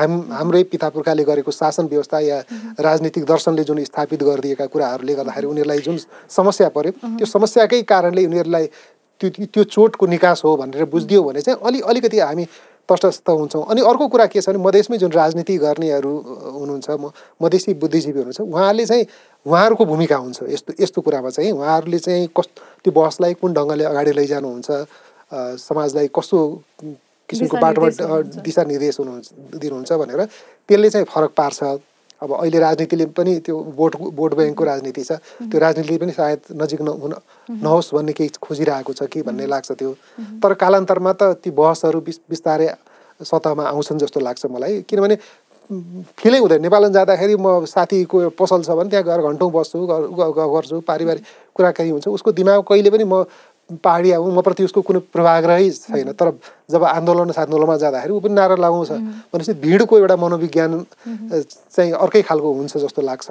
हाम हाम्रै पिता पुर्खाले गरेको शासन व्यवस्था या राजनीतिक दर्शनले जुन स्थापित गरिदिएका कुराहरूले गर्दाखेरि उनीहरूलाई जुन समस्या पऱ्यो त्यो समस्याकै कारणले उनीहरूलाई त्यो त्यो चोटको निकास हो भनेर बुझिदियो भने चाहिँ अलि अलिकति हामी तटस्थ हुन्छौँ अनि अर्को कुरा के छ भने मधेसमै जुन राजनीति गर्नेहरू हुनुहुन्छ म मधेसी बुद्धिजीवी हुनुहुन्छ उहाँहरूले चाहिँ उहाँहरूको भूमिका हुन्छ यस्तो यस्तो कुरामा चाहिँ उहाँहरूले चाहिँ कस त्यो बहसलाई कुन ढङ्गले अगाडि लैजानुहुन्छ समाजलाई कस्तो किसिमको बाटोबाट दिशानिर्देश हुनुहुन्छ दिनुहुन्छ भनेर त्यसले चाहिँ फरक पार्छ अब अहिले राजनीतिले पनि त्यो भोट भोट ब्याङ्कको राजनीति छ त्यो राजनीतिले पनि सायद नजिक नहुन नहोस् भन्ने केही खोजिरहेको छ कि भन्ने लाग्छ त्यो तर कालान्तरमा त ती बहसहरू बिस् बिस्तारै सतहमा आउँछन् जस्तो लाग्छ मलाई किनभने फिलै हुँदैन नेपाल जाँदाखेरि म साथीको पसल छ भने त्यहाँ गएर घन्टौँ बस्छु गर्छु पारिवारिक कुराकानी हुन्छ उसको दिमाग कहिले पनि म पाहाडी अब मप्रति उसको कुनै पूर्वाग्रही छैन तर जब आन्दोलन आन्दोलनमा जाँदाखेरि ऊ पनि नारा लगाउँछ भनेपछि भिडको एउटा मनोविज्ञान चाहिँ अर्कै खालको हुन्छ जस्तो लाग्छ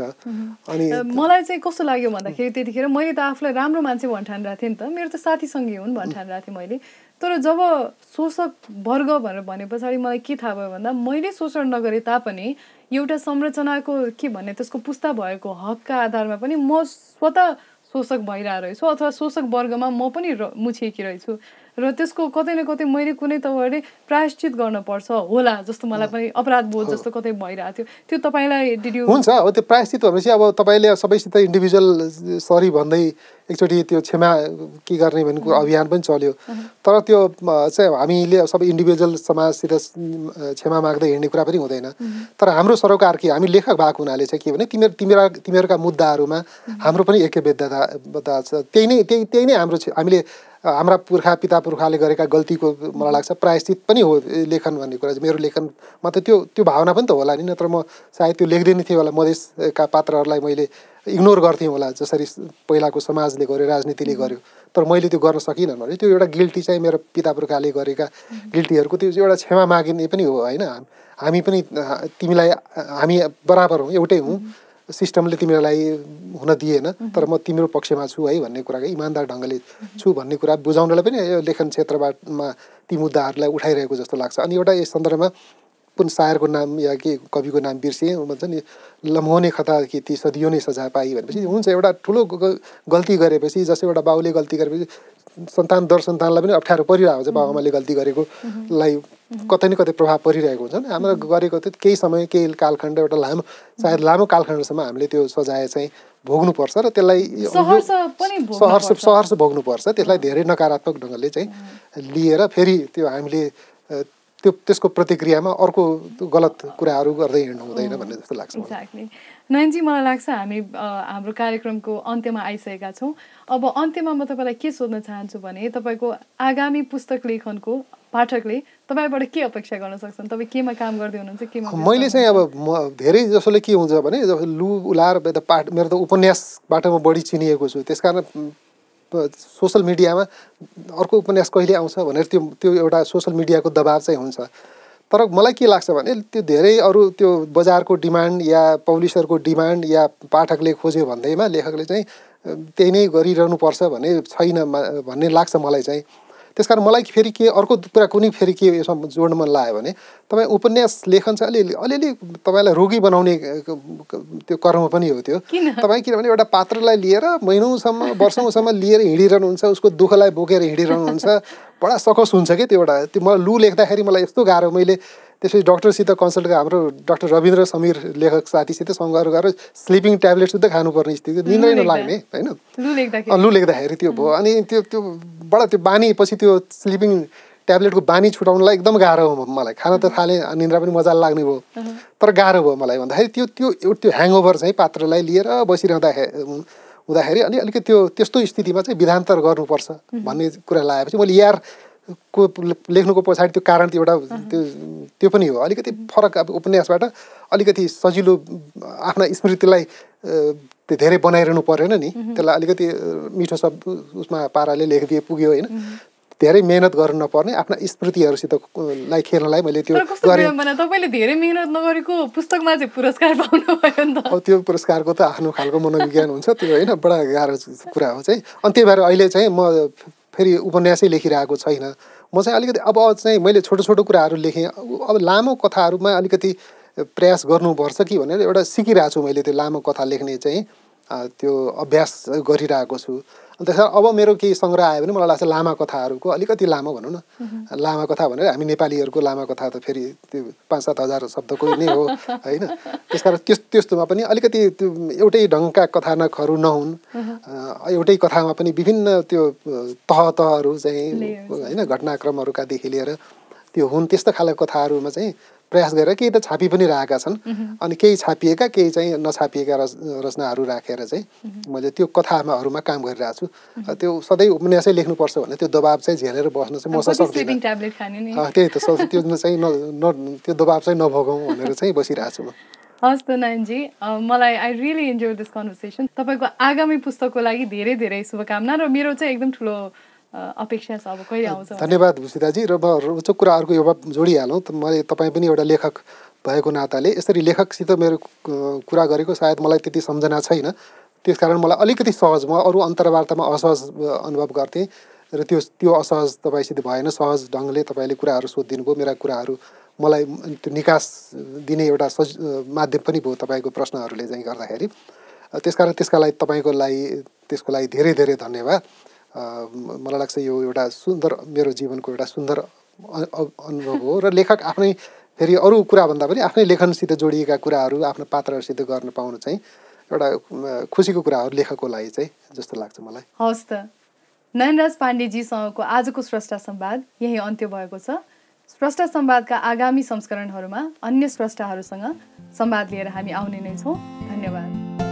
अनि मलाई चाहिँ कस्तो लाग्यो भन्दाखेरि त्यतिखेर मैले त आफूलाई राम्रो मान्छे भन्न ठानिरहेको थिएँ नि त मेरो त साथीसँगै हुन् भन्न ठानिरहेको थिएँ मैले तर जब शोषक वर्ग भनेर भने पछाडि मलाई के थाहा भयो भन्दा मैले शोषण नगरे तापनि एउटा संरचनाको के भन्ने त्यसको पुस्ता भएको हकका आधारमा पनि म स्वतः शोषक भइरहेको रहेछु अथवा शोषक वर्गमा म पनि र मुछिएकी रहेछु र त्यसको कतै न कतै मैले कुनै तपाईँले प्रायश्चित गर्नुपर्छ होला जस्तो मलाई पनि अपराध बोध जस्तो कतै भइरहेको थियो त्यो तपाईँलाई हुन्छ अब त्यो प्रायश्चित भनेपछि अब तपाईँले सबैसित इन्डिभिजुअल सरी भन्दै एकचोटि त्यो क्षमा के गर्ने भन्ने कुरो अभियान पनि चल्यो तर त्यो चाहिँ हामीले सबै इन्डिभिजुअल समाजसित क्षमा माग्दै हिँड्ने कुरा पनि हुँदैन तर हाम्रो सरोकार के हामी लेखक भएको हुनाले चाहिँ के भने तिमीहरू तिमीहरू तिमीहरूका मुद्दाहरूमा हाम्रो पनि एकबद्धता छ त्यही नै त्यही त्यही नै हाम्रो हामीले हाम्रा पुर्खा पिता पुर्खाले गरेका गल्तीको मलाई लाग्छ प्रायश्चित पनि हो लेखन भन्ने कुरा मेरो लेखनमा त त्यो त्यो भावना पनि त होला नि नत्र म सायद त्यो लेख्दैन थिएँ होला मधेसका पात्रहरूलाई मैले इग्नोर गर्थेँ होला जसरी पहिलाको समाजले गर्यो राजनीतिले गर्यो तर मैले त्यो गर्न सकिनँ भने त्यो एउटा गिल्टी चाहिँ मेरो पिता पुर्खाले गरेका गिल्टीहरूको त्यो एउटा क्षमा मागिने पनि हो होइन हामी पनि तिमीलाई हामी बराबर हौँ एउटै हौँ सिस्टमले तिमीहरूलाई हुन दिएन तर म तिम्रो पक्षमा छु है भन्ने कुराको इमान्दार ढङ्गले छु भन्ने कुरा बुझाउनलाई पनि यो लेखन क्षेत्रबाटमा ती मुद्दाहरूलाई उठाइरहेको जस्तो लाग्छ अनि एउटा यस सन्दर्भमा कुन सायरको नाम या के कविको नाम बिर्सेँ भन्छ नि लम्होने खता कि ती सदियो नै सजाय पाएँ भनेपछि हुन्छ एउटा ठुलो गल्ती गरेपछि जस्तै एउटा बाउले गल्ती गरेपछि सन्तान दर सन्तानलाई पनि अप्ठ्यारो परिरहेको हुन्छ बाबाआमाले गल्ती गरेकोलाई कतै न कतै प्रभाव परिरहेको हुन्छ नि हाम्रो गरेको त केही समय केही कालखण्ड एउटा लामो सायद लामो कालखण्डसम्म हामीले त्यो सजाय चाहिँ भोग्नुपर्छ र त्यसलाई सहरर्ष सहर भोग्नुपर्छ त्यसलाई धेरै नकारात्मक ढङ्गले चाहिँ लिएर फेरि त्यो हामीले त्यो त्यसको प्रतिक्रियामा अर्को गलत कुराहरू गर्दै हिँड्नु हुँदैन भन्ने जस्तो लाग्छ एक्ज्याक्टली नयनजी मलाई लाग्छ हामी हाम्रो कार्यक्रमको अन्त्यमा आइसकेका छौँ अब अन्त्यमा म तपाईँलाई के सोध्न चाहन्छु भने तपाईँको आगामी पुस्तक लेखनको पाठकले तपाईँबाट के अपेक्षा गर्न सक्छन् तपाईँ केमा काम गर्दै हुनुहुन्छ केमा मैले चाहिँ अब म धेरै जसोले के हुन्छ भने लु उलार पाठ मेरो त उपन्यासबाट म बढी चिनिएको छु त्यसकारण सोसल मिडियामा अर्को उपन्यास कहिले आउँछ भनेर त्यो त्यो एउटा सोसल मिडियाको दबाब चाहिँ हुन्छ तर मलाई के लाग्छ भने त्यो धेरै अरू त्यो बजारको डिमान्ड या पब्लिसरको डिमान्ड या पाठकले खोज्यो भन्दैमा लेखकले चाहिँ त्यही नै गरिरहनुपर्छ भन्ने छैन भन्ने लाग्छ मलाई चाहिँ त्यस कारण मलाई फेरि के अर्को कुरा कुनै फेरि के यसमा जोड्न मन लाग्यो भने तपाईँ उपन्यास लेखन चाहिँ अलिअलि अलिअलि तपाईँलाई रोगी बनाउने त्यो कर्म पनि हो त्यो तपाईँ किनभने एउटा पात्रलाई लिएर महिनौसम्म वर्षौँसम्म लिएर हिँडिरहनुहुन्छ उसको दुःखलाई बोकेर हिँडिरहनुहुन्छ बडा सकस हुन्छ कि त्यो एउटा त्यो मलाई लु लेख्दाखेरि मलाई यस्तो गाह्रो मैले त्यसपछि डक्टरसित कन्सल्ट गरेर हाम्रो डक्टर रविन्द्र समीर लेखक साथीसित सङ्घहरू गरेर स्लिपिङ ट्याब्लेट सुधै खानुपर्ने स्थिति निन्द्रै नलाग्ने होइन लु लेख्दाखेरि त्यो भयो अनि त्यो त्यो बडा त्यो बानी पछि त्यो स्लिपिङ ट्याब्लेटको बानी छुटाउनलाई एकदम गाह्रो हो मलाई खाना त थालेँ निन्द्रा पनि मजा लाग्ने भयो तर गाह्रो भयो मलाई भन्दाखेरि त्यो त्यो त्यो ह्याङओभर चाहिँ पात्रलाई लिएर बसिरहँदाखेरि हुँदाखेरि अनि अलिकति त्यो त्यस्तो स्थितिमा चाहिँ विधान्तर गर्नुपर्छ भन्ने कुरा लगाएपछि मैले यार को लेख्नुको पछाडि त्यो कारण त्यो एउटा त्यो त्यो पनि हो अलिकति फरक अब उपन्यासबाट अलिकति सजिलो आफ्ना स्मृतिलाई धेरै बनाइरहनु परेन नि त्यसलाई अलिकति मिठो शब्द उसमा पाराले लेखिदिए पुग्यो होइन धेरै मेहनत गर्नु नपर्ने आफ्ना स्मृतिहरूसित लाई खेल्नलाई मैले त्यो गरेँ तपाईँले धेरै मेहनत नगरेको पुस्तकमा चाहिँ पुरस्कार पाउनु भयो नि त अब त्यो पुरस्कारको त आफ्नो खालको मनोविज्ञान हुन्छ त्यो होइन बडा गाह्रो कुरा हो चाहिँ अनि त्यही भएर अहिले चाहिँ म फेरि उपन्यासै लेखिरहेको छैन म चाहिँ अलिकति अब चाहिँ मैले छोटो छोटो कुराहरू लेखेँ अब लामो कथाहरूमा अलिकति प्रयास गर्नुपर्छ कि भनेर एउटा सिकिरहेको छु मैले त्यो लामो कथा लेख्ने चाहिँ त्यो अभ्यास गरिरहेको छु अनि त्यसमा अब मेरो केही सङ्ग्रह आयो भने मलाई लाग्छ लामा कथाहरूको अलिकति लामो भनौँ न लामा कथा भनेर हामी नेपालीहरूको लामा कथा त फेरि त्यो पाँच सात हजार शब्दको नै हो होइन त्यस कारण त्यस त्यस्तोमा पनि अलिकति त्यो एउटै ढङ्गका कथानकहरू नहुन् एउटै कथामा पनि विभिन्न त्यो तह तहहरू चाहिँ होइन घटनाक्रमहरूकादेखि लिएर त्यो हुन् त्यस्तो खालको कथाहरूमा चाहिँ प्रयास गरेर केही त छापी पनि रहेका छन् अनि केही छापिएका केही चाहिँ नछापिएका रच रचनाहरू राखेर चाहिँ मैले त्यो कथाहरूमा काम गरिरहेको छु त्यो सधैँ उपन्यासै लेख्नुपर्छ भने त्यो दबाब चाहिँ झेलेर बस्नु चाहिँ मसँग सक्दिनँ त्यही त त्यो चाहिँ न त्यो दबाब चाहिँ नभोगौँ भनेर चाहिँ बसिरहेको छु म हस् त नयनजी मलाई I really enjoy this conversation तपाईँको आगामी पुस्तकको लागि धेरै धेरै शुभकामना र मेरो चाहिँ एकदम ठुलो अपेक्षा छ अब कहिले आउँछ धन्यवाद भूषिताजी र म कुरा अर्को यो जोडिहालौँ मैले तपाईँ पनि एउटा लेखक भएको नाताले यसरी लेखकसित मेरो कुरा गरेको सायद मलाई त्यति सम्झना छैन त्यस कारण मलाई अलिकति सहज म अरू अन्तर्वार्तामा असहज अनुभव गर्थेँ र त्यो त्यो असहज तपाईँसित भएन सहज ढङ्गले तपाईँले कुराहरू सोधिदिनुभयो मेरा कुराहरू मलाई त्यो निकास दिने एउटा सज माध्यम पनि भयो तपाईँको प्रश्नहरूले चाहिँ गर्दाखेरि त्यसकारण त्यसका लागि तपाईँको लागि त्यसको लागि धेरै धेरै धन्यवाद मलाई लाग्छ यो एउटा सुन्दर मेरो जीवनको एउटा सुन्दर अनुभव हो र लेखक आफ्नै फेरि अरू भन्दा पनि आफ्नै लेखनसित जोडिएका कुराहरू आफ्नो पात्रहरूसित गर्न पाउनु चाहिँ एउटा खुसीको कुरा हो लेखकको लागि चाहिँ जस्तो लाग्छ मलाई हवस् त नयनराज पाण्डेजीसँगको आजको स्रष्टा सम्वाद यही अन्त्य भएको छ स्रष्टा सम्वादका आगामी संस्करणहरूमा अन्य स्रष्टाहरूसँग सम्वाद लिएर हामी आउने नै छौँ धन्यवाद